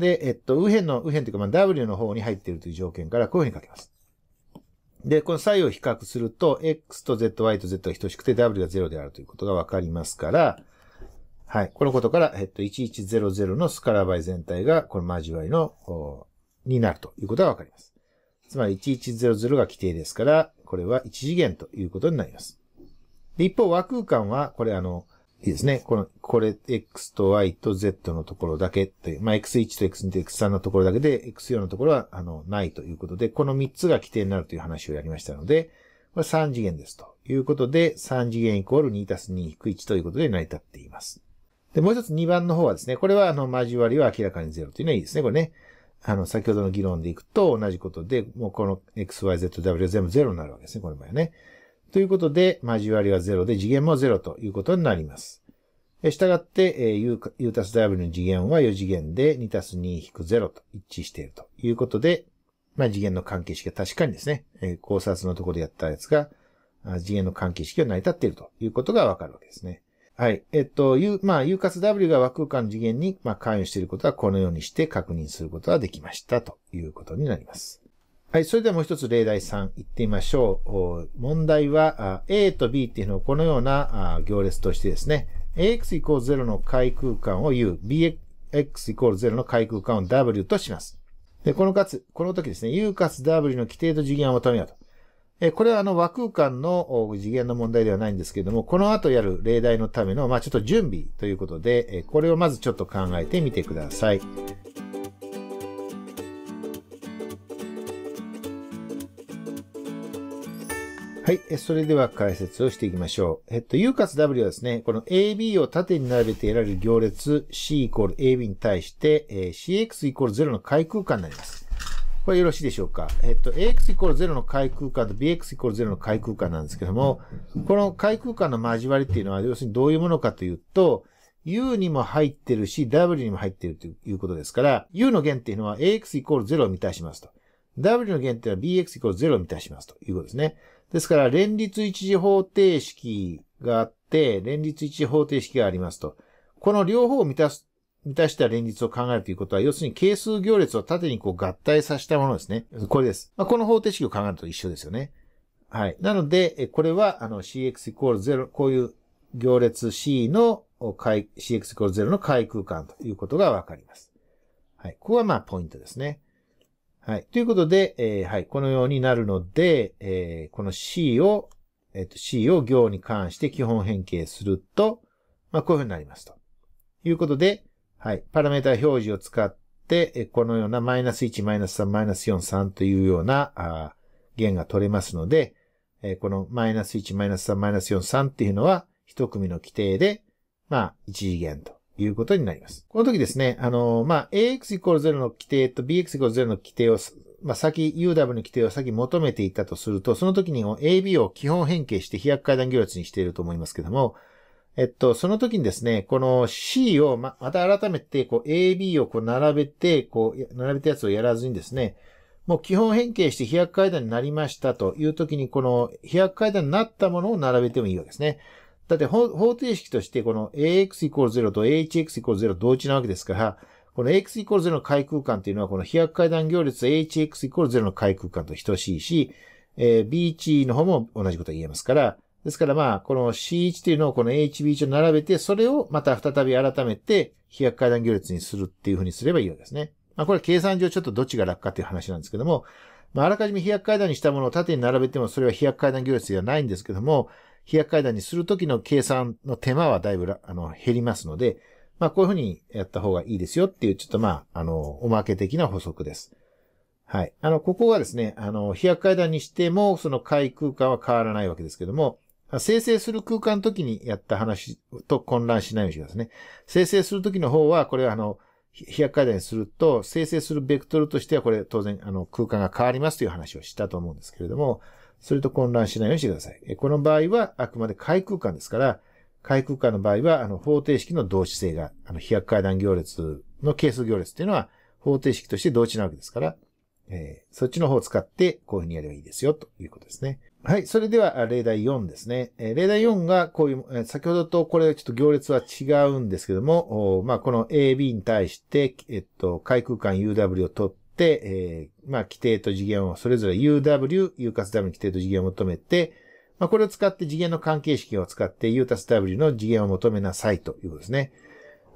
で、えっと、右辺の、右辺というか、まあ、W の方に入っているという条件から、こういうふうに書きます。で、この左右を比較すると、X と Z、Y と Z が等しくて W が0であるということがわかりますから、はい。このことから、えっと、1100のスカラバイ全体が、この交わりの、になるということがわかります。つまり、1100が規定ですから、これは1次元ということになります。で、一方、和空間は、これあの、いいですね。この、これ、x と y と z のところだけという、まあ、x1 と x2 と x3 のところだけで、x4 のところは、あの、ないということで、この3つが規定になるという話をやりましたので、これ3次元ですということで、3次元イコール2たす2引く1ということで成り立っています。で、もう一つ2番の方はですね、これはあの、交わりは明らかに0というのはいいですね。これね、あの、先ほどの議論でいくと同じことで、もうこの xyzw は全部0になるわけですね、これもやね。ということで、交わりは0で次元も0ということになります。したがって、U, たす W の次元は4次元で2たす2引く0と一致しているということで、まあ、次元の関係式は確かにですね、考察のところでやったやつが、次元の関係式が成り立っているということがわかるわけですね。はい。えっと、U、まあ、U か W が和空間の次元に、まあ、関与していることはこのようにして確認することができましたということになります。はい。それではもう一つ例題3行ってみましょう。問題は、A と B っていうのをこのような行列としてですね、AX イコール0の回空間を U、BX イコール0の回空間を W とします。で、このかつ、この時ですね、U かつ W の規定と次元を求めようと。え、これはあの和空間の次元の問題ではないんですけれども、この後やる例題のための、まあちょっと準備ということで、これをまずちょっと考えてみてください。はい。それでは解説をしていきましょう。えっと、U かつ W はですね、この AB を縦に並べて得られる行列 C イコール AB に対して、えー、CX イコール0の開空間になります。これよろしいでしょうか。えっと、AX イコール0の開空間と BX イコール0の開空間なんですけども、この開空間の交わりっていうのは、要するにどういうものかというと、U にも入ってるし、W にも入ってるということですから、U の弦っていうのは AX イコール0を満たしますと。W の弦っていうのは BX イコール0を満たしますということですね。ですから、連立一次方程式があって、連立一次方程式がありますと。この両方を満たす、満たした連立を考えるということは、要するに係数行列を縦にこう合体させたものですね。これです。まあ、この方程式を考えると一緒ですよね。はい。なので、これは、あの、cx イコール0、こういう行列 C の、cx イコール0の回空間ということがわかります。はい。ここがまあ、ポイントですね。はい。ということで、えー、はい。このようになるので、えー、この C を、えっ、ー、と、C を行に関して基本変形すると、まあ、こういうふうになりますと。いうことで、はい。パラメータ表示を使って、えこのようなマイナス1、マイナス3、マイナス4、3というような、あ弦が取れますので、えこのマイナス1、マイナス3、マイナス4、3っていうのは、一組の規定で、まあ、一次元ということになります。この時ですね、あの、まあ、ax イコール0の規定と bx イコール0の規定を、まあ、先、uw の規定を先求めていたとすると、その時に ab を基本変形して飛躍階段行列にしていると思いますけども、えっと、その時にですね、この C をま、また改めて、こう AB をこう並べて、こう、並べたやつをやらずにですね、もう基本変形して飛躍階段になりましたという時に、この飛躍階段になったものを並べてもいいわけですね。だって方程式としてこの ax イコール0と ahx イコール0同値なわけですから、この x イコール0の回空間っていうのはこの飛躍階段行列 hx イコール0の回空間と等しいし、えー、b1 の方も同じことが言えますから、ですからまあ、この C1 というのをこの HB1 を並べて、それをまた再び改めて飛躍階段行列にするっていうふうにすればいいわけですね。まあこれ計算上ちょっとどっちが楽かっていう話なんですけども、まああらかじめ飛躍階段にしたものを縦に並べてもそれは飛躍階段行列ではないんですけども、飛躍階段にするときの計算の手間はだいぶあの、減りますので、まあ、こういうふうにやった方がいいですよっていう、ちょっとまあ、あの、おまけ的な補足です。はい。あの、ここはですね、あの、飛躍階段にしても、その回空間は変わらないわけですけども、生成する空間の時にやった話と混乱しないようにしますね。生成する時の方は、これはあの、飛躍階段にすると、生成するベクトルとしては、これ当然、あの、空間が変わりますという話をしたと思うんですけれども、それと混乱しないようにしてください。この場合はあくまで開空間ですから、開空間の場合は、あの、方程式の同値性が、あの、飛躍階段行列の係数行列っていうのは、方程式として同値なわけですから、えー、そっちの方を使って、こういうふうにやればいいですよ、ということですね。はい。それでは、例題4ですね。えー、例題4が、こういう、えー、先ほどとこれ、ちょっと行列は違うんですけども、まあ、この AB に対して、えっと、開空間 UW を取っ、えー、まあ、規定と次元をそれぞれ UW、U スめに規定と次元を求めて、まあ、これを使って次元の関係式を使って U たす W の次元を求めなさいということですね。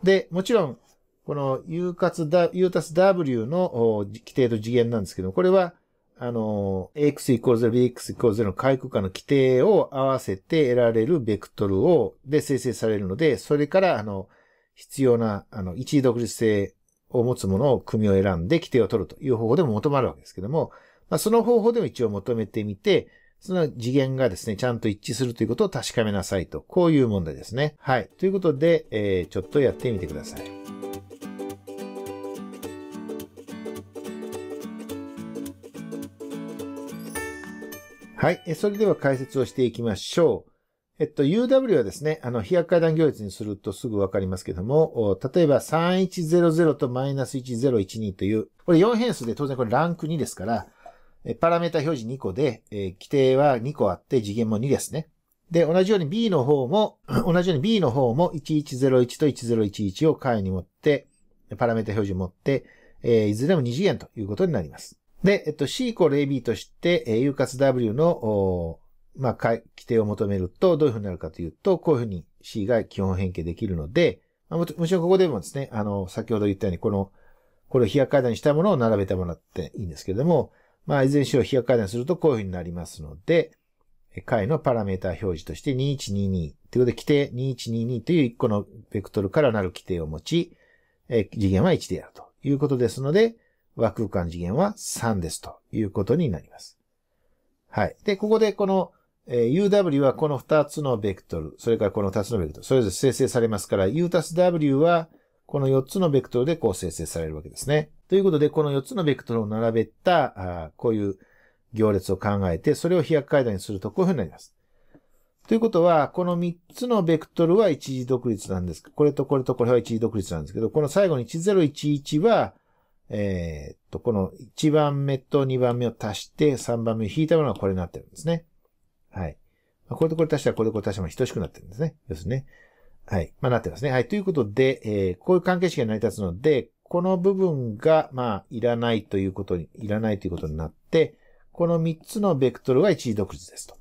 で、もちろん、この U たす W の規定と次元なんですけどこれは、あの、AX イコール0、BX イコール0の回復化の規定を合わせて得られるベクトルを、で生成されるので、それから、あの、必要な、あの、一位独立性を持つものを組を選んで規定を取るという方法でも求まるわけですけども、まあ、その方法でも一応求めてみて、その次元がですね、ちゃんと一致するということを確かめなさいと。こういう問題ですね。はい。ということで、えー、ちょっとやってみてください。はい。それでは解説をしていきましょう。えっと、UW はですね、あの、飛躍階段行列にするとすぐわかりますけども、例えば3100とマイナス1012という、これ4変数で当然これランク2ですから、パラメータ表示2個で、えー、規定は2個あって次元も2ですね。で、同じように B の方も、[clears throat] 同じように B の方も1101と1011を解に持って、パラメータ表示持って、えー、いずれも2次元ということになります。で、えっと、C イコール AB として、えー、U 括 W の、まあ、規定を求めると、どういうふうになるかというと、こういうふうに C が基本変形できるので、まあ、もちろんここでもですね、あの、先ほど言ったように、この、これを飛躍階段にしたものを並べてもらっていいんですけれども、まあ、いずれにしろ飛躍階段するとこういうふうになりますので、解のパラメータ表示として2122ということで、規定2122という1個のベクトルからなる規定を持ち、え次元は1であるということですので、枠空間次元は3ですということになります。はい。で、ここでこのえー、UW はこの2つのベクトル、それからこの2つのベクトル、それぞれ生成されますから、U たす W はこの4つのベクトルでこう生成されるわけですね。ということで、この4つのベクトルを並べた、あこういう行列を考えて、それを飛躍階段にするとこういうふうになります。ということは、この3つのベクトルは一時独立なんです。これとこれとこれは一時独立なんですけど、この最後に1011は、えー、っと、この1番目と2番目を足して3番目を引いたものがこれになってるんですね。はい。これとこれ足したらこれとこれ足しても等しくなってるんですね。要するにね。はい。まあ、なってますね。はい。ということで、えー、こういう関係式が成り立つので、この部分が、まあ、いらないということに、いらないということになって、この3つのベクトルは一時独立ですと。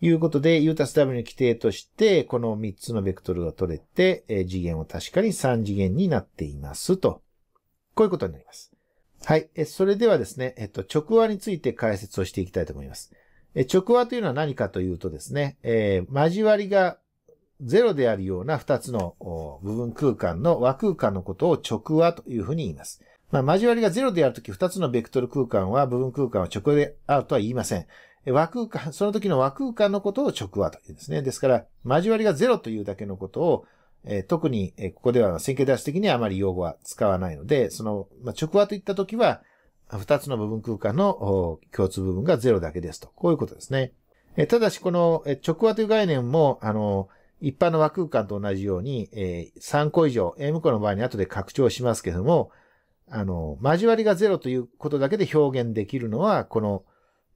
いうことで、U たす W の規定として、この3つのベクトルが取れて、えー、次元は確かに3次元になっていますと。こういうことになります。はい。えそれではですね、えっと、直話について解説をしていきたいと思います。直話というのは何かというとですね、えー、交わりがゼロであるような二つの部分空間の和空間のことを直話というふうに言います。まあ、交わりがゼロであるとき二つのベクトル空間は部分空間は直話であるとは言いません。和空間、その時の和空間のことを直話というですね。ですから、交わりがゼロというだけのことを、えー、特に、ここでは線形出し的にはあまり用語は使わないので、その、まあ、直話といったときは、二つの部分空間の共通部分がゼロだけですと。こういうことですね。ただし、この直和という概念も、あの、一般の和空間と同じように、3個以上、M 個の場合に後で拡張しますけれども、あの、交わりがゼロということだけで表現できるのは、この、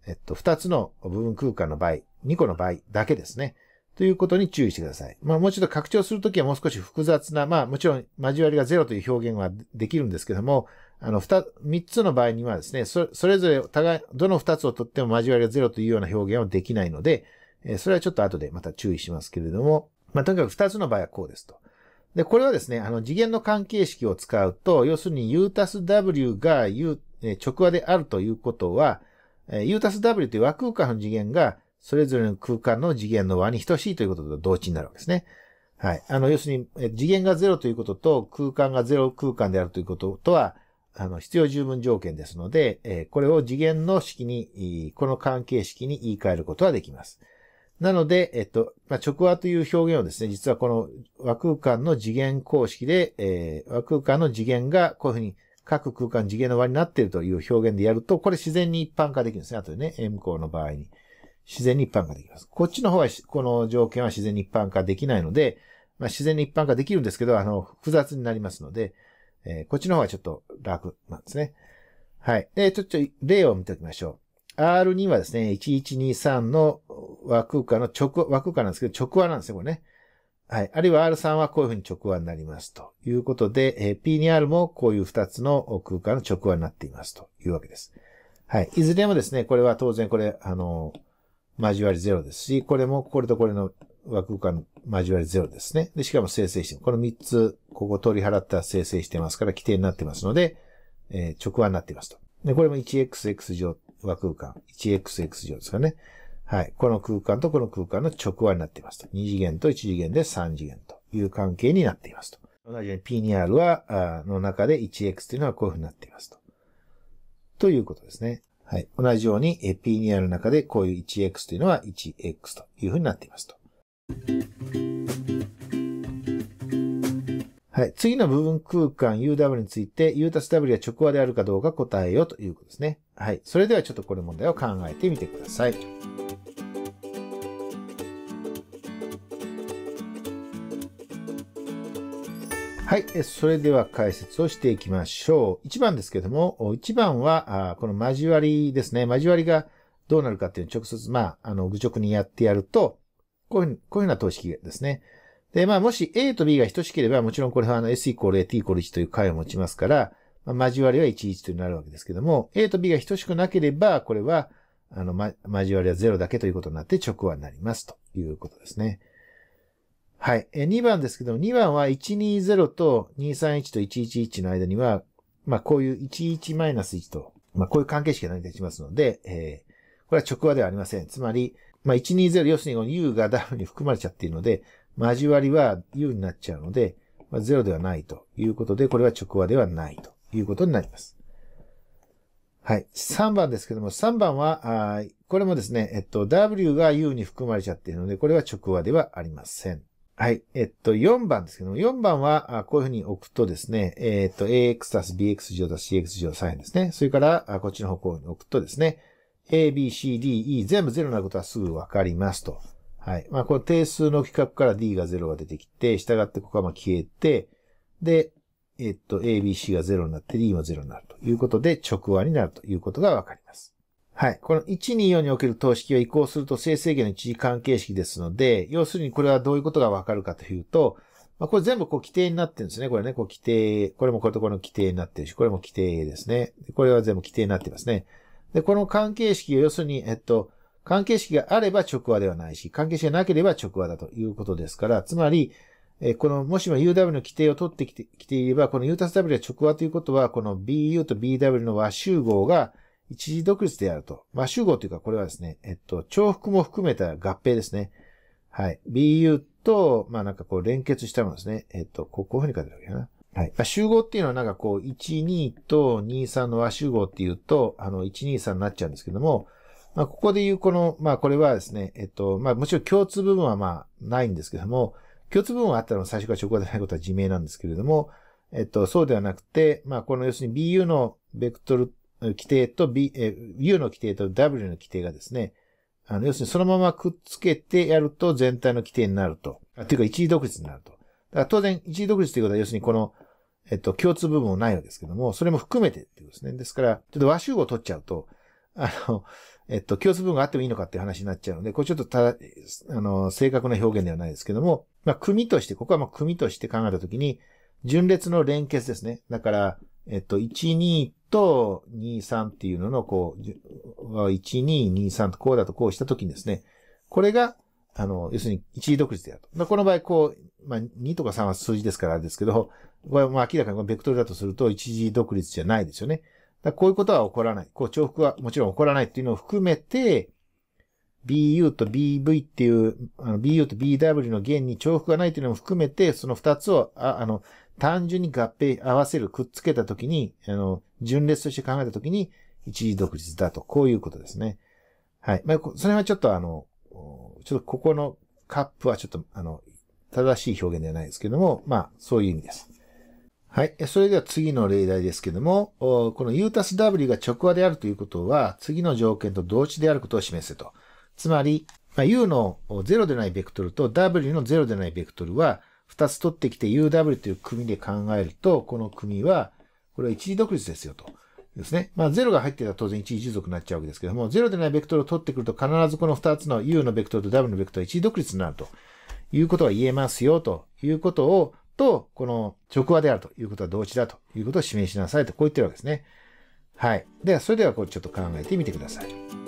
えっと、二つの部分空間の場合、2個の場合だけですね。ということに注意してください。まあ、もうちょっと拡張するときはもう少し複雑な、まあ、もちろん交わりがゼロという表現はできるんですけども、あの、二、三つの場合にはですね、そそれぞれ互い、どの二つを取っても交わりがゼロというような表現はできないので、えー、それはちょっと後でまた注意しますけれども、まあ、とにかく二つの場合はこうですと。で、これはですね、あの、次元の関係式を使うと、要するに U たす W が U、えー、直和であるということは、えー、U たす W という和空間の次元が、それぞれの空間の次元の和に等しいということと同値になるわけですね。はい。あの、要するに、次元が0ということと、空間が0空間であるということとは、あの、必要十分条件ですので、えこれを次元の式に、この関係式に言い換えることはできます。なので、えっと、まあ、直和という表現をですね、実はこの和空間の次元公式で、えー、和空間の次元がこういうふうに各空間次元の和になっているという表現でやると、これ自然に一般化できるんですね。あとでね、M 項の場合に。自然に一般化できます。こっちの方は、この条件は自然に一般化できないので、まあ、自然に一般化できるんですけど、あの、複雑になりますので、えー、こっちの方がちょっと楽なんですね。はい。で、ちょっと例を見ておきましょう。R2 はですね、1123の枠空間の直、枠空間なんですけど、直和なんですよ、これね。はい。あるいは R3 はこういうふうに直和になりますということで、えー、P2R もこういう2つの空間の直和になっていますというわけです。はい。いずれもですね、これは当然これ、あのー、交わりゼロですし、これもこれとこれの枠間の交わりゼロですね。で、しかも生成してこの3つ、ここ取り払ったら生成してますから、規定になってますので、えー、直和になっていますと。で、これも 1xx 乗枠空間、1xx 乗ですかね。はい。この空間とこの空間の直和になっていますと。2次元と1次元で3次元という関係になっていますと。同じように P2R は、の中で 1x というのはこういうふうになっていますと。ということですね。はい。同じように P2R の中でこういう 1x というのは 1x というふうになっていますと。はい。次の部分空間 UW について U たす W は直和であるかどうか答えようということですね。はい。それではちょっとこれ問題を考えてみてください。はい。それでは解説をしていきましょう。1番ですけども、1番は、この交わりですね。交わりがどうなるかっていう直接、まあ、あの、愚直にやってやると、こういうこういうような等式ですね。で、まあ、もし A と B が等しければ、もちろんこれはあの S イコール A、T イコール1という解を持ちますから、まあ、交わりは11となるわけですけども、A と B が等しくなければ、これは、あの、ま、交わりは0だけということになって直和になりますということですね。はい。え、2番ですけども、2番は120と231と111の間には、まあ、こういう11-1と、まあ、こういう関係式が成り立ちますので、えー、これは直和ではありません。つまり、まあ、120、要するに U が W に含まれちゃっているので、交わりは U になっちゃうので、まあ、0ではないということで、これは直和ではないということになります。はい。3番ですけども、3番は、あこれもですね、えっと、W が U に含まれちゃっているので、これは直和ではありません。はい。えっと、4番ですけども、4番は、こういうふうに置くとですね、えっと、ax たす bx 乗たす cx 乗サインですね。それから、こっちの方向に置くとですね、A, B, C, D, E 全部0なことはすぐわかりますと。はい。まあ、この定数の規格から D が0が出てきて、従ってここはま消えて、で、えっと、A, B, C が0になって D も0になるということで、直和になるということがわかります。はい。この124における等式は移行すると生成源の一時関係式ですので、要するにこれはどういうことがわかるかというと、まあ、これ全部こう規定になってるんですね。これね、こう規定、これもこれとこの規定になってるし、これも規定ですね。これは全部規定になってますね。で、この関係式を要するに、えっと、関係式があれば直話ではないし、関係式がなければ直話だということですから、つまり、えこの、もしも UW の規定を取ってきてきていれば、この U たす W が直話ということは、この BU と BW の和集合が一時独立であると。和集合というか、これはですね、えっと、重複も含めた合併ですね。はい。BU と、まあなんかこう連結したものですね。えっと、こういうふうに書いてあるわけだな。はい集合っていうのはなんかこう、12と23の和集合っていうと、あの、123になっちゃうんですけども、まあ、ここで言うこの、まあ、これはですね、えっと、まあ、もちろん共通部分はまあ、ないんですけども、共通部分はあったら最初から直行でないことは自明なんですけれども、えっと、そうではなくて、まあ、この要するに BU のベクトル規定と B、え、U の規定と W の規定がですね、あの、要するにそのままくっつけてやると全体の規定になると。あというか一時独立になると。だから当然、一時独立ということは、要するにこの、えっと、共通部分もないわけですけども、それも含めてっていうことですね。ですから、ちょっと和集合を取っちゃうと、あの、えっと、共通部分があってもいいのかっていう話になっちゃうので、これちょっとただ、あの、正確な表現ではないですけども、まあ、組として、ここはまあ、組として考えたときに、順列の連結ですね。だから、えっと、1、2と2、3っていうのの、こう、1、2、2、3とこうだとこうしたときにですね、これが、あの、要するに一時独立でやると。この場合、こう、まあ、2とか3は数字ですからあれですけど、これはまあ明らかにこのベクトルだとすると一時独立じゃないですよね。こういうことは起こらない。こう重複はもちろん起こらないっていうのを含めて、BU と BV っていう、あの BU と BW の弦に重複がないっていうのも含めて、その2つを、ああの、単純に合併、合わせる、くっつけたときに、あの、順列として考えたときに、一時独立だと。こういうことですね。はい。まあ、それはちょっとあの、ちょっとここのカップはちょっと、あの、正しい表現ではないですけども、まあ、そういう意味です。はい。それでは次の例題ですけども、この U たす W が直和であるということは、次の条件と同値であることを示せと。つまり、まあ、U の0でないベクトルと W の0でないベクトルは、2つ取ってきて UW という組で考えると、この組は、これは一時独立ですよと。ですね。まあ、0が入ってたら当然1一続になっちゃうわけですけども、0でないベクトルを取ってくると必ずこの2つの u のベクトルと w のベクトルは一位独立になるということが言えますよということを、と、この直和であるということは同値だということを示しなさいと、こう言ってるわけですね。はい。では、それではこうちょっと考えてみてください。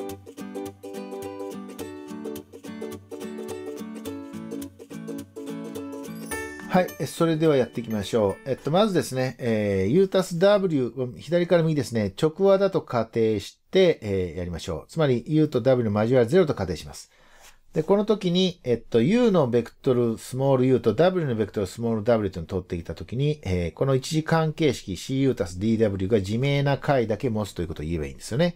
はい、それではやっていきましょう。えっと、まずですね、えー、U たす W、左から右ですね、直和だと仮定して、えー、やりましょう。つまり U と W の交わり0と仮定します。で、この時に、えっと、U のベクトル、スモール U と W のベクトル、スモール W というのを取ってきた時に、えー、この一次関係式 CU たす DW が自明な解だけ持つということを言えばいいんですよね。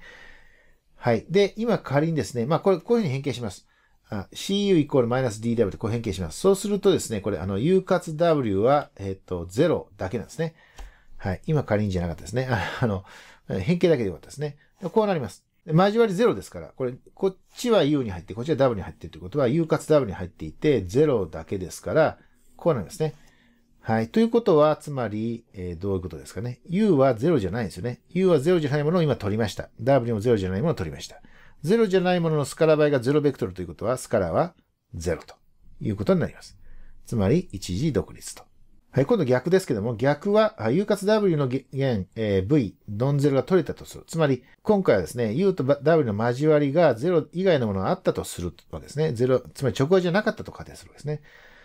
はい。で、今仮にですね、まあ、これ、こういうふうに変形します。cu イコールマイナス dw てこう変形します。そうするとですね、これ、あの、u かつ w は、えっ、と、0だけなんですね。はい。今仮にじゃなかったですね。あの、変形だけでよかったですね。こうなります。交わり0ですから、これ、こっちは u に入って、こっちは w に入ってということは、u かつ w に入っていて、0だけですから、こうなりますね。はい。ということは、つまり、えー、どういうことですかね。u は0じゃないんですよね。u は0じゃないものを今取りました。w も0じゃないものを取りました。0じゃないもののスカラ倍が0ベクトルということは、スカラは0ということになります。つまり、一時独立と。はい、今度逆ですけども、逆は、U つ W の弦、えー、V、ドンゼロが取れたとする。つまり、今回はですね、U と W の交わりが0以外のものがあったとするわけですね。0、つまり直和じゃなかったと仮定するわけですね。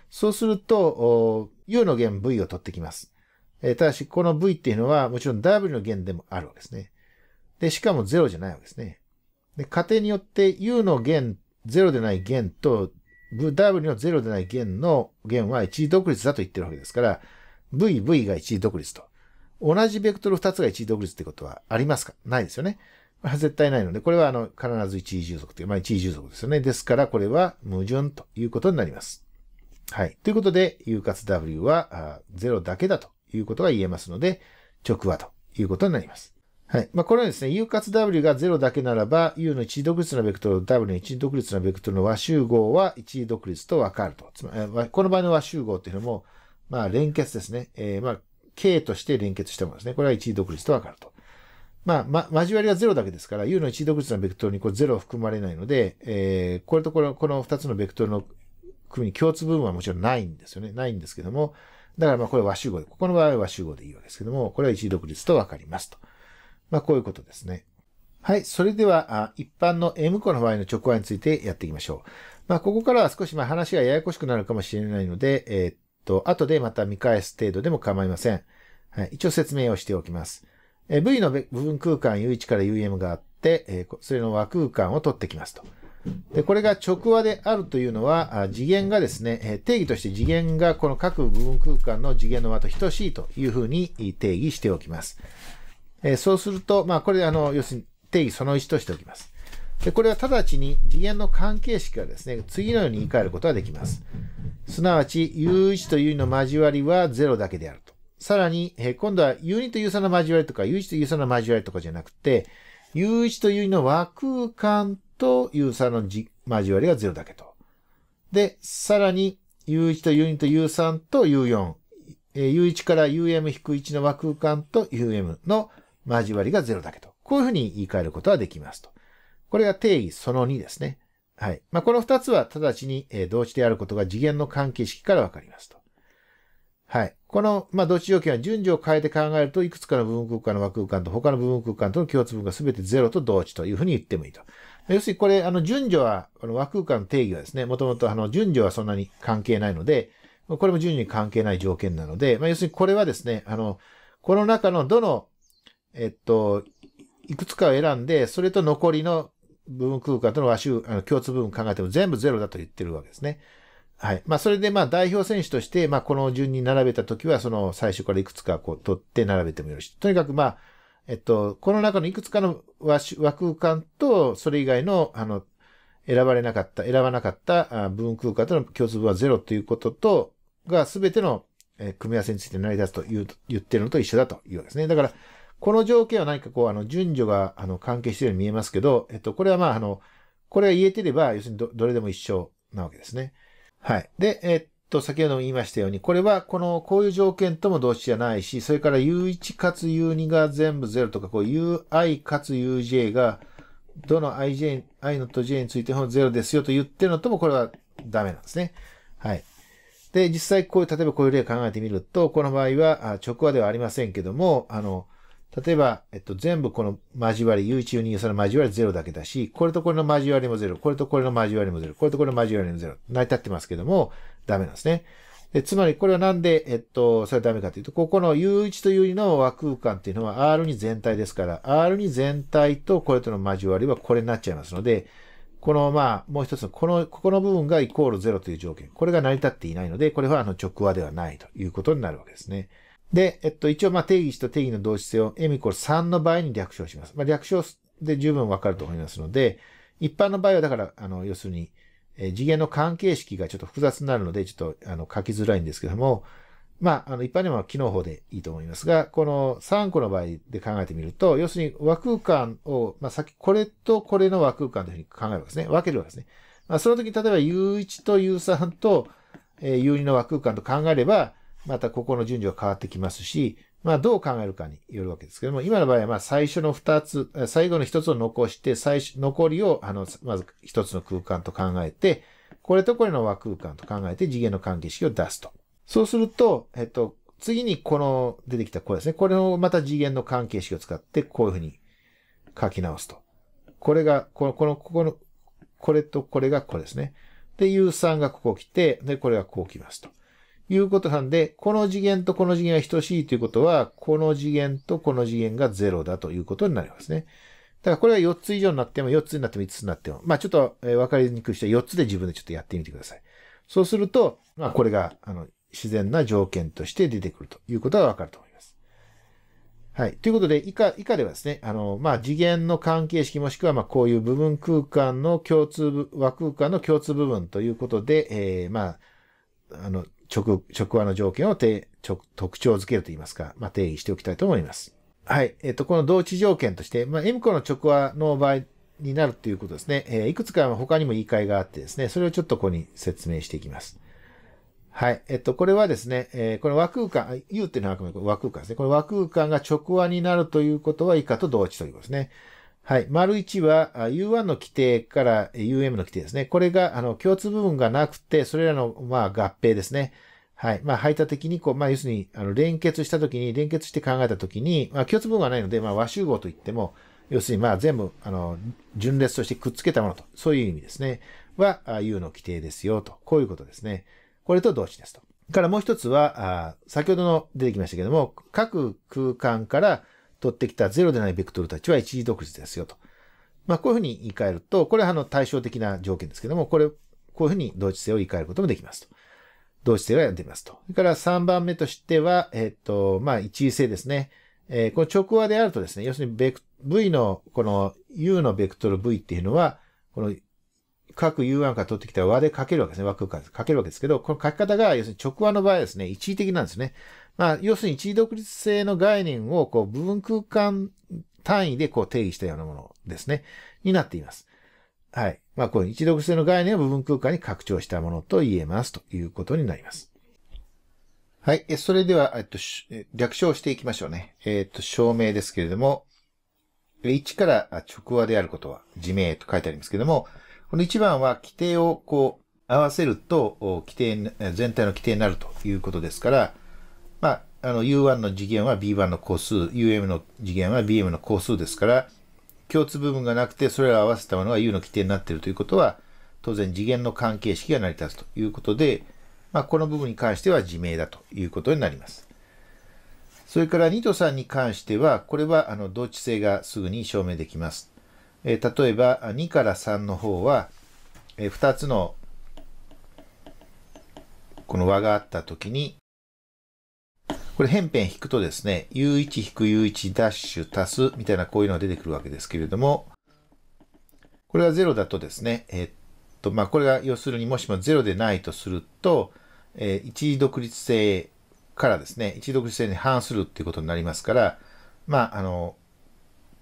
そうすると、U の弦 V を取ってきます。えー、ただし、この V っていうのは、もちろん W の弦でもあるわけですね。で、しかも0じゃないわけですね。で、家庭によって U の弦、0でない弦と W の0でない弦の弦は一時独立だと言ってるわけですから、V、V が一時独立と。同じベクトル2つが一時独立ってことはありますかないですよね。絶対ないので、これはあの、必ず一時従属という、まあ一時従属ですよね。ですから、これは矛盾ということになります。はい。ということで、U か W は0だけだということが言えますので、直和ということになります。はい。まあ、これはですね、u 活 w が0だけならば、u の一位独立のベクトル w の一位独立のベクトルの和集合は一位独立とわかると。つまり、この場合の和集合っていうのも、まあ、連結ですね。えー、まあ、K として連結したものですね。これは一位独立とわかると。まあ、ま、交わりは0だけですから、u の一位独立のベクトルにこれ0を含まれないので、えー、これとこの、この2つのベクトルの組に共通部分はもちろんないんですよね。ないんですけども、だからまあこれ和集合で、ここの場合は和集合でいいわけですけども、これは一位独立とわかりますと。まあ、こういうことですね。はい。それでは、一般の M 個の場合の直話についてやっていきましょう。まあ、ここからは少しま話がややこしくなるかもしれないので、えー、っと、後でまた見返す程度でも構いません。はい。一応説明をしておきます。えー、V の部分空間 U1 から UM があって、えー、それの和空間を取ってきますと。で、これが直和であるというのは、次元がですね、定義として次元がこの各部分空間の次元の和と等しいというふうに定義しておきます。えー、そうすると、まあ、これ、あの、要するに定義その1としておきます。で、これは直ちに次元の関係式はですね、次のように言い換えることができます。すなわち、U1 と U2 の交わりは0だけであると。さらに、えー、今度は U2 と U3 の交わりとか、U1 と U3 の交わりとかじゃなくて、U1 と U2 の和空間と U3 の交わりが0だけと。で、さらに、U1 と U2 と U3 と U4、えー、U1 から UM-1 の和空間と UM の交わりが0だけと。こういうふうに言い換えることはできますと。これが定義その2ですね。はい。まあ、この2つは直ちに同値であることが次元の関係式からわかりますと。はい。この、まあ、同値条件は順序を変えて考えると、いくつかの部分空間の和空間と他の部分空間との共通分が全て0と同値というふうに言ってもいいと。要するにこれ、あの、順序は、あの、和空間の定義はですね、もともとあの、順序はそんなに関係ないので、これも順序に関係ない条件なので、まあ、要するにこれはですね、あの、この中のどのえっと、いくつかを選んで、それと残りの部分空間との和集、あの共通部分を考えても全部ゼロだと言ってるわけですね。はい。まあ、それでまあ代表選手として、まあ、この順に並べたときは、その最初からいくつかこう取って並べてもよろしい。とにかくまあ、えっと、この中のいくつかの和和空間と、それ以外の、あの、選ばれなかった、選ばなかった部分空間との共通部分はゼロということと、が全ての組み合わせについて成り立つという言ってるのと一緒だというわけですね。だから、この条件は何かこう、あの、順序が、あの、関係しているように見えますけど、えっと、これはまあ、あの、これが言えてれば、要するにど、どれでも一緒なわけですね。はい。で、えっと、先ほども言いましたように、これは、この、こういう条件とも同士じゃないし、それから U1 かつ U2 が全部0とか、こう、UI かつ UJ が、どの IJ、I のと J についても0ですよと言ってるのとも、これはダメなんですね。はい。で、実際こういう、例えばこういう例を考えてみると、この場合は、直話ではありませんけども、あの、例えば、えっと、全部この交わり、U1、U2、U3 の交わり0だけだし、これとこれの交わりも0、これとこれの交わりも0、これとこれの交わりも0、成り立ってますけども、ダメなんですね。で、つまりこれはなんで、えっと、それダメかというと、ここの U1 と U2 の和空間っていうのは R2 全体ですから、R2 全体とこれとの交わりはこれになっちゃいますので、この、まあ、もう一つの、この、ここの部分がイコール0という条件。これが成り立っていないので、これはあの直和ではないということになるわけですね。で、えっと、一応、ま定義と定義の同質性を m イコール3の場合に略称します。まあ、略称で十分わかると思いますので、一般の場合は、だから、あの、要するに、え次元の関係式がちょっと複雑になるので、ちょっと、あの、書きづらいんですけども、まあ、あの、一般では機能法でいいと思いますが、この3個の場合で考えてみると、要するに和空間を、まあ、さっきこれとこれの和空間というふうに考えるわけですね。分けるわけですね。まあ、その時、例えば U1 と U3 と、え U2 の和空間と考えれば、またここの順序は変わってきますし、まあどう考えるかによるわけですけども、今の場合はまあ最初の二つ、最後の一つを残して、最初、残りをあの、まず一つの空間と考えて、これとこれの和空間と考えて次元の関係式を出すと。そうすると、えっと、次にこの出てきたこれですね。これをまた次元の関係式を使ってこういうふうに書き直すと。これが、この、この、ここの、これとこれがこれですね。で、U3 がここ来て、で、これがこう来ますと。いうことなんで、この次元とこの次元が等しいということは、この次元とこの次元が0だということになりますね。だからこれが4つ以上になっても、4つになっても5つになっても、まあちょっと分かりにくくして4つで自分でちょっとやってみてください。そうすると、まあこれが、あの、自然な条件として出てくるということがわかると思います。はい。ということで、以下、以下ではですね、あの、まあ、次元の関係式もしくは、まあ、こういう部分空間の共通、和空間の共通部分ということで、えー、まあ、あの、直、直話の条件を定特徴づけると言いますか、まあ、定義しておきたいと思います。はい。えっ、と、この同値条件として、まあ、M 子の直話の場合になるということですね。えー、いくつか他にも言い換えがあってですね、それをちょっとここに説明していきます。はい。えっと、これはですね、えー、この和空間、U っていうのは和空間ですね。この和空間が直話になるということは以下と同値ということですね。はい。丸1は U1 の規定から UM の規定ですね。これが、あの、共通部分がなくて、それらの、まあ、合併ですね。はい。まあ、排他的に、こう、まあ、要するに、あの、連結したときに、連結して考えたときに、まあ、共通部分がないので、まあ、和集合といっても、要するに、まあ、全部、あの、順列としてくっつけたものと、そういう意味ですね。は、U の規定ですよ、と。こういうことですね。これと同値ですと。からもう一つは、あ先ほどの出てきましたけども、各空間から、取ってきたゼロでないベクトルたちは一時独自ですよと。まあ、こういうふうに言い換えると、これはあの対照的な条件ですけども、これ、こういうふうに同値性を言い換えることもできますと。同値性が出ますと。それから3番目としては、えっ、と、まあ、一時性ですね。えー、この直和であるとですね、要するにベク V の、この U のベクトル V っていうのは、この各 U1 から取ってきた和で書けるわけですね。和空間で書けるわけですけど、この書き方が、要するに直和の場合ですね、一時的なんですね。まあ、要するに地位独立性の概念を、こう、部分空間単位でこう定義したようなものですね、になっています。はい。まあ、こう、一読性の概念を部分空間に拡張したものと言えますということになります。はい。え、それでは、えっと、略称していきましょうね。えっと、証明ですけれども、1から直話であることは、自明と書いてありますけれども、この1番は規定をこう、合わせると、規定、全体の規定になるということですから、あの U1 の次元は B1 の個数、UM の次元は BM の個数ですから、共通部分がなくてそれらを合わせたものが U の規定になっているということは、当然次元の関係式が成り立つということで、まあ、この部分に関しては自明だということになります。それから2と3に関しては、これはあの同値性がすぐに証明できます。えー、例えば2から3の方は、えー、2つのこの和があったときに、これ、辺辺引くとですね、u1 引く u1 ダッシュ足すみたいなこういうのが出てくるわけですけれども、これが0だとですね、えっと、まあ、これが要するにもしも0でないとすると、えー、一独立性からですね、一独立性に反するっていうことになりますから、まあ、あの、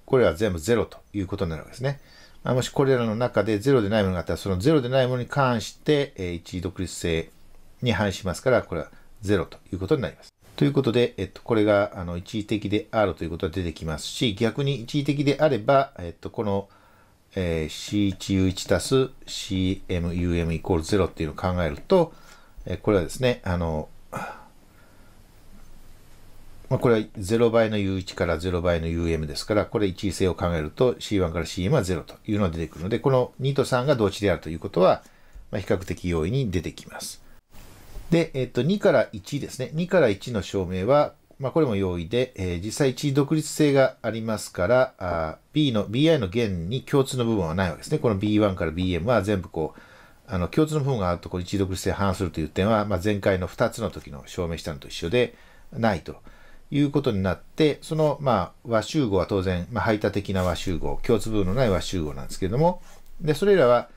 これは全部0ということになるわけですね。まあ、もしこれらの中で0でないものがあったら、その0でないものに関して、えー、一独立性に反しますから、これは0ということになります。ということで、えっと、これがあの一時的であるということが出てきますし、逆に一時的であれば、えっと、この、えー、C1U1 たす CMUM イコール0っていうのを考えると、えー、これはですね、あの、まあ、これは0倍の U1 から0倍の UM ですから、これ一時性を考えると C1 から CM は0というのが出てくるので、この2と3が同値であるということは、まあ、比較的容易に出てきます。で、えっと、2から1ですね。2から1の証明は、まあ、これも容易で、えー、実際1独立性がありますから、あ B の、BI の弦に共通の部分はないわけですね。この B1 から BM は全部こう、あの、共通の部分があるところ1独立性反するという点は、まあ、前回の2つの時の証明したのと一緒で、ないということになって、その、まあ、和集合は当然、まあ、排他的な和集合、共通部分のない和集合なんですけれども、で、それらは、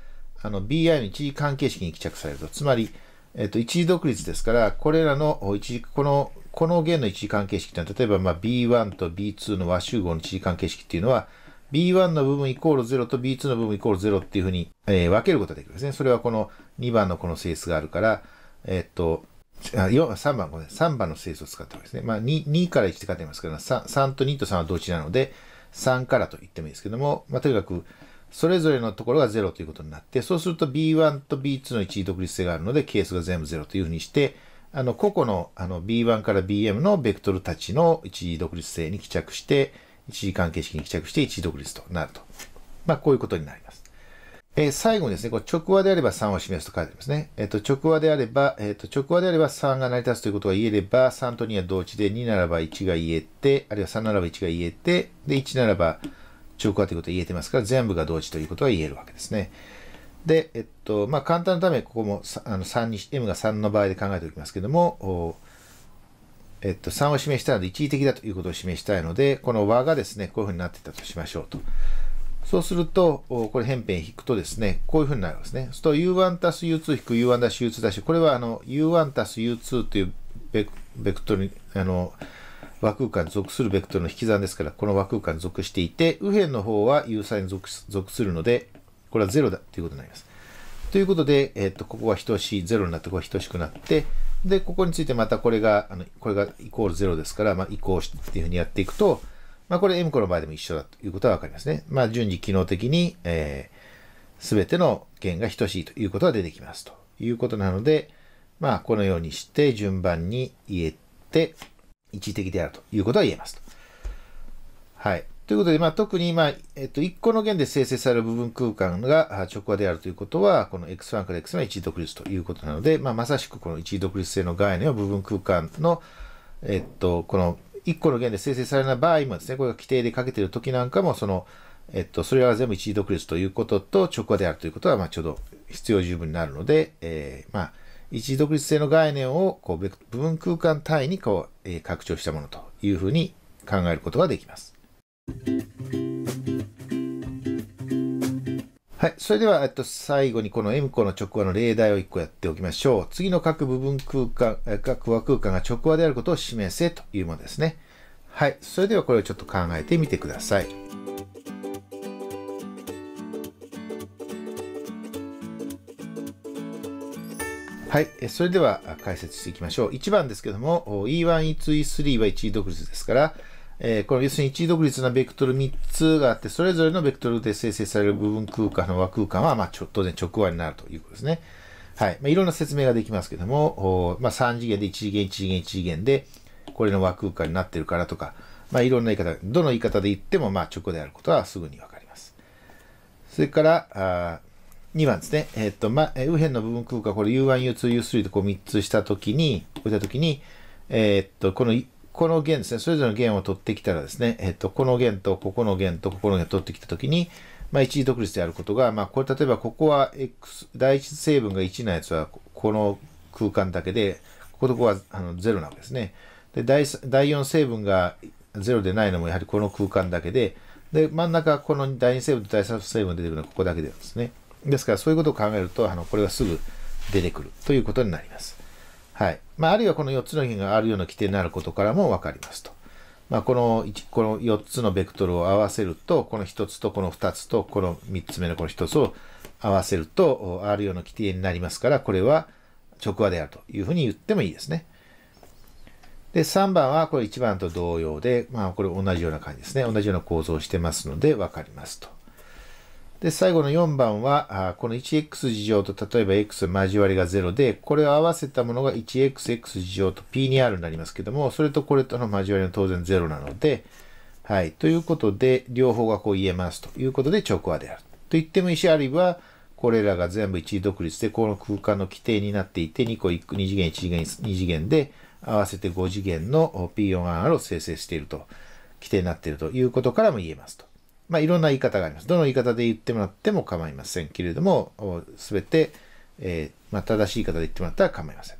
あの、BI の一時関係式に帰着されると、つまり、えっと、一時独立ですから、これらの一時、この、この弦の一時関係式というのは、例えば、まあ、B1 と B2 の和集合の一時関係式っていうのは、B1 の部分イコール0と B2 の部分イコール0っていうふうに、えー、分けることができるんですね。それはこの2番のこの性質があるから、えー、っと、3番、ごめん、3番の整数を使ってますね。まあ2、2から1って書いてますけど3、3と2と3は同値なので、3からと言ってもいいですけども、まあ、とにかく、それぞれのところが0ということになって、そうすると B1 と B2 の一時独立性があるので、係数が全部0というふうにして、あの、個々のあの B1 から BM のベクトルたちの一時独立性に帰着して、一時関係式に帰着して一時独立となると。まあ、こういうことになります。えー、最後にですね、これ直和であれば3を示すと書いてありますね。えっ、ー、と、直和であれば、えっ、ー、と、直和であれば3が成り立つということが言えれば、3と2は同値で、2ならば1が言えて、あるいは3ならば1が言えて、で、1ならば、証拠はということは言えてますから、全部が同時ということは言えるわけですね。で、えっと、まあ、簡単のため、ここもあの3に、m が3の場合で考えておきますけども、えっと、3を示したので、一時的だということを示したいので、この和がですね、こういうふうになってたとしましょうと。そうすると、これ、辺辺引くとですね、こういうふうになるんですね。そうすると、u1 たす u2 引く u1 たす u2 だし、これはあの、u1 たす u2 というベクベクトルに、あの、和空間に属するベクトルの引き算ですから、この和空間に属していて、右辺の方は有差に属するので、これは0だということになります。ということで、えっ、と、ここは等しい、0になって、ここは等しくなって、で、ここについてまたこれが、あのこれがイコール0ですから、まあ、移行してっていうふうにやっていくと、まあ、これ M 個の場合でも一緒だということはわかりますね。まあ、順次機能的に、えー、べての弦が等しいということが出てきますということなので、まあ、このようにして順番に言えて、一時的であるということは言えますと。はい。ということで、まあ、特に、まあ、えっと、1個の弦で生成される部分空間が直和であるということは、この X1 から X の一時独立ということなので、まあ、まさしくこの一時独立性の概念を部分空間の、えっと、この1個の弦で生成されない場合もですね、これが規定でかけている時なんかも、その、えっと、それは全部一時独立ということと直和であるということは、まあ、ちょうど必要十分になるので、えー、まあ、一独立性の概念をこう部分空間単位にこう、えー、拡張したものというふうに考えることができます。はい。それでは、えっと、最後にこの M 個の直話の例題を1個やっておきましょう。次の各部分空間、各和空間が直話であることを示せというものですね。はい。それではこれをちょっと考えてみてください。はい、それでは解説していきましょう。1番ですけども、E1、E2、E3 は一位独立ですから、えー、この要するに一位独立なベクトル3つがあって、それぞれのベクトルで生成される部分空間の和空間は、まあ、ちょ当然直和になるということですね。はい。まあ、いろんな説明ができますけども、まあ、3次元で1次元、1次元、1次元で、これの和空間になってるからとか、まあ、いろんな言い方、どの言い方で言っても、まあ、直であることはすぐにわかります。それから、あ2番ですね。えー、っと、ま、右辺の部分空間、これ U1、U2、U3 とこう3つしたときに、置いたときに、えー、っと、この、この弦ですね、それぞれの弦を取ってきたらですね、えっと、この弦と、ここの弦と、ここの弦を取ってきたときに、まあ、一時独立であることが、まあ、これ、例えばここは X、第一成分が1のやつは、この空間だけで、こことここはあの0なわけですね。で、第4成分が0でないのも、やはりこの空間だけで、で、真ん中、この第2成分と第3成分出てくるのはここだけなんですね。ですからそういうことを考えるとあのこれはすぐ出てくるということになります。はいまあ、あるいはこの4つの比があるような規定になることからも分かりますと。まあ、このこの4つのベクトルを合わせるとこの1つとこの2つとこの3つ目のこの1つを合わせると R よの規定になりますからこれは直和であるというふうに言ってもいいですね。で、3番はこれ1番と同様で、まあこれ同じような感じですね。同じような構造をしてますので分かりますと。で、最後の4番は、この 1x 事乗と例えば x 交わりが0で、これを合わせたものが 1xx 事乗と p2r になりますけども、それとこれとの交わりは当然0なので、はい。ということで、両方がこう言えますということで、直話である。と言ってもいいし、あるいは、これらが全部一時独立で、この空間の規定になっていて、2個1、2次元、1次元、2次元で、合わせて5次元の P4R を生成していると、規定になっているということからも言えますと。まあ、いろんな言い方があります。どの言い方で言ってもらっても構いませんけれども、すべて、えー、まあ、正しい言い方で言ってもらったら構いません。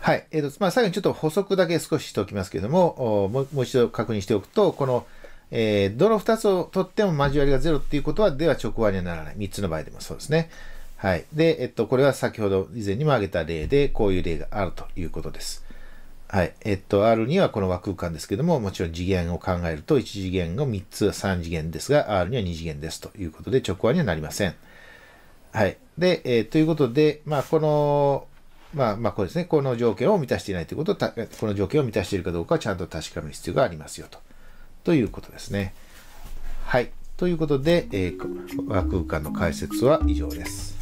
はい。えっ、ー、と、まあ、最後にちょっと補足だけ少ししておきますけれども、もう一度確認しておくと、この、えー、どの2つを取っても交わりがゼロっていうことは、では直割にはならない。3つの場合でもそうですね。はい。で、えっと、これは先ほど以前にも挙げた例で、こういう例があるということです。はい。えっと、R2 はこの和空間ですけども、もちろん次元を考えると1次元が3つ、3次元ですが、R には2次元ですということで、直和にはなりません。はい。で、えー、ということで、まあ、この、まあ、まあ、これですね。この条件を満たしていないということこの条件を満たしているかどうかはちゃんと確かめる必要がありますよと。ということですね。はい。ということで、えー、和空間の解説は以上です。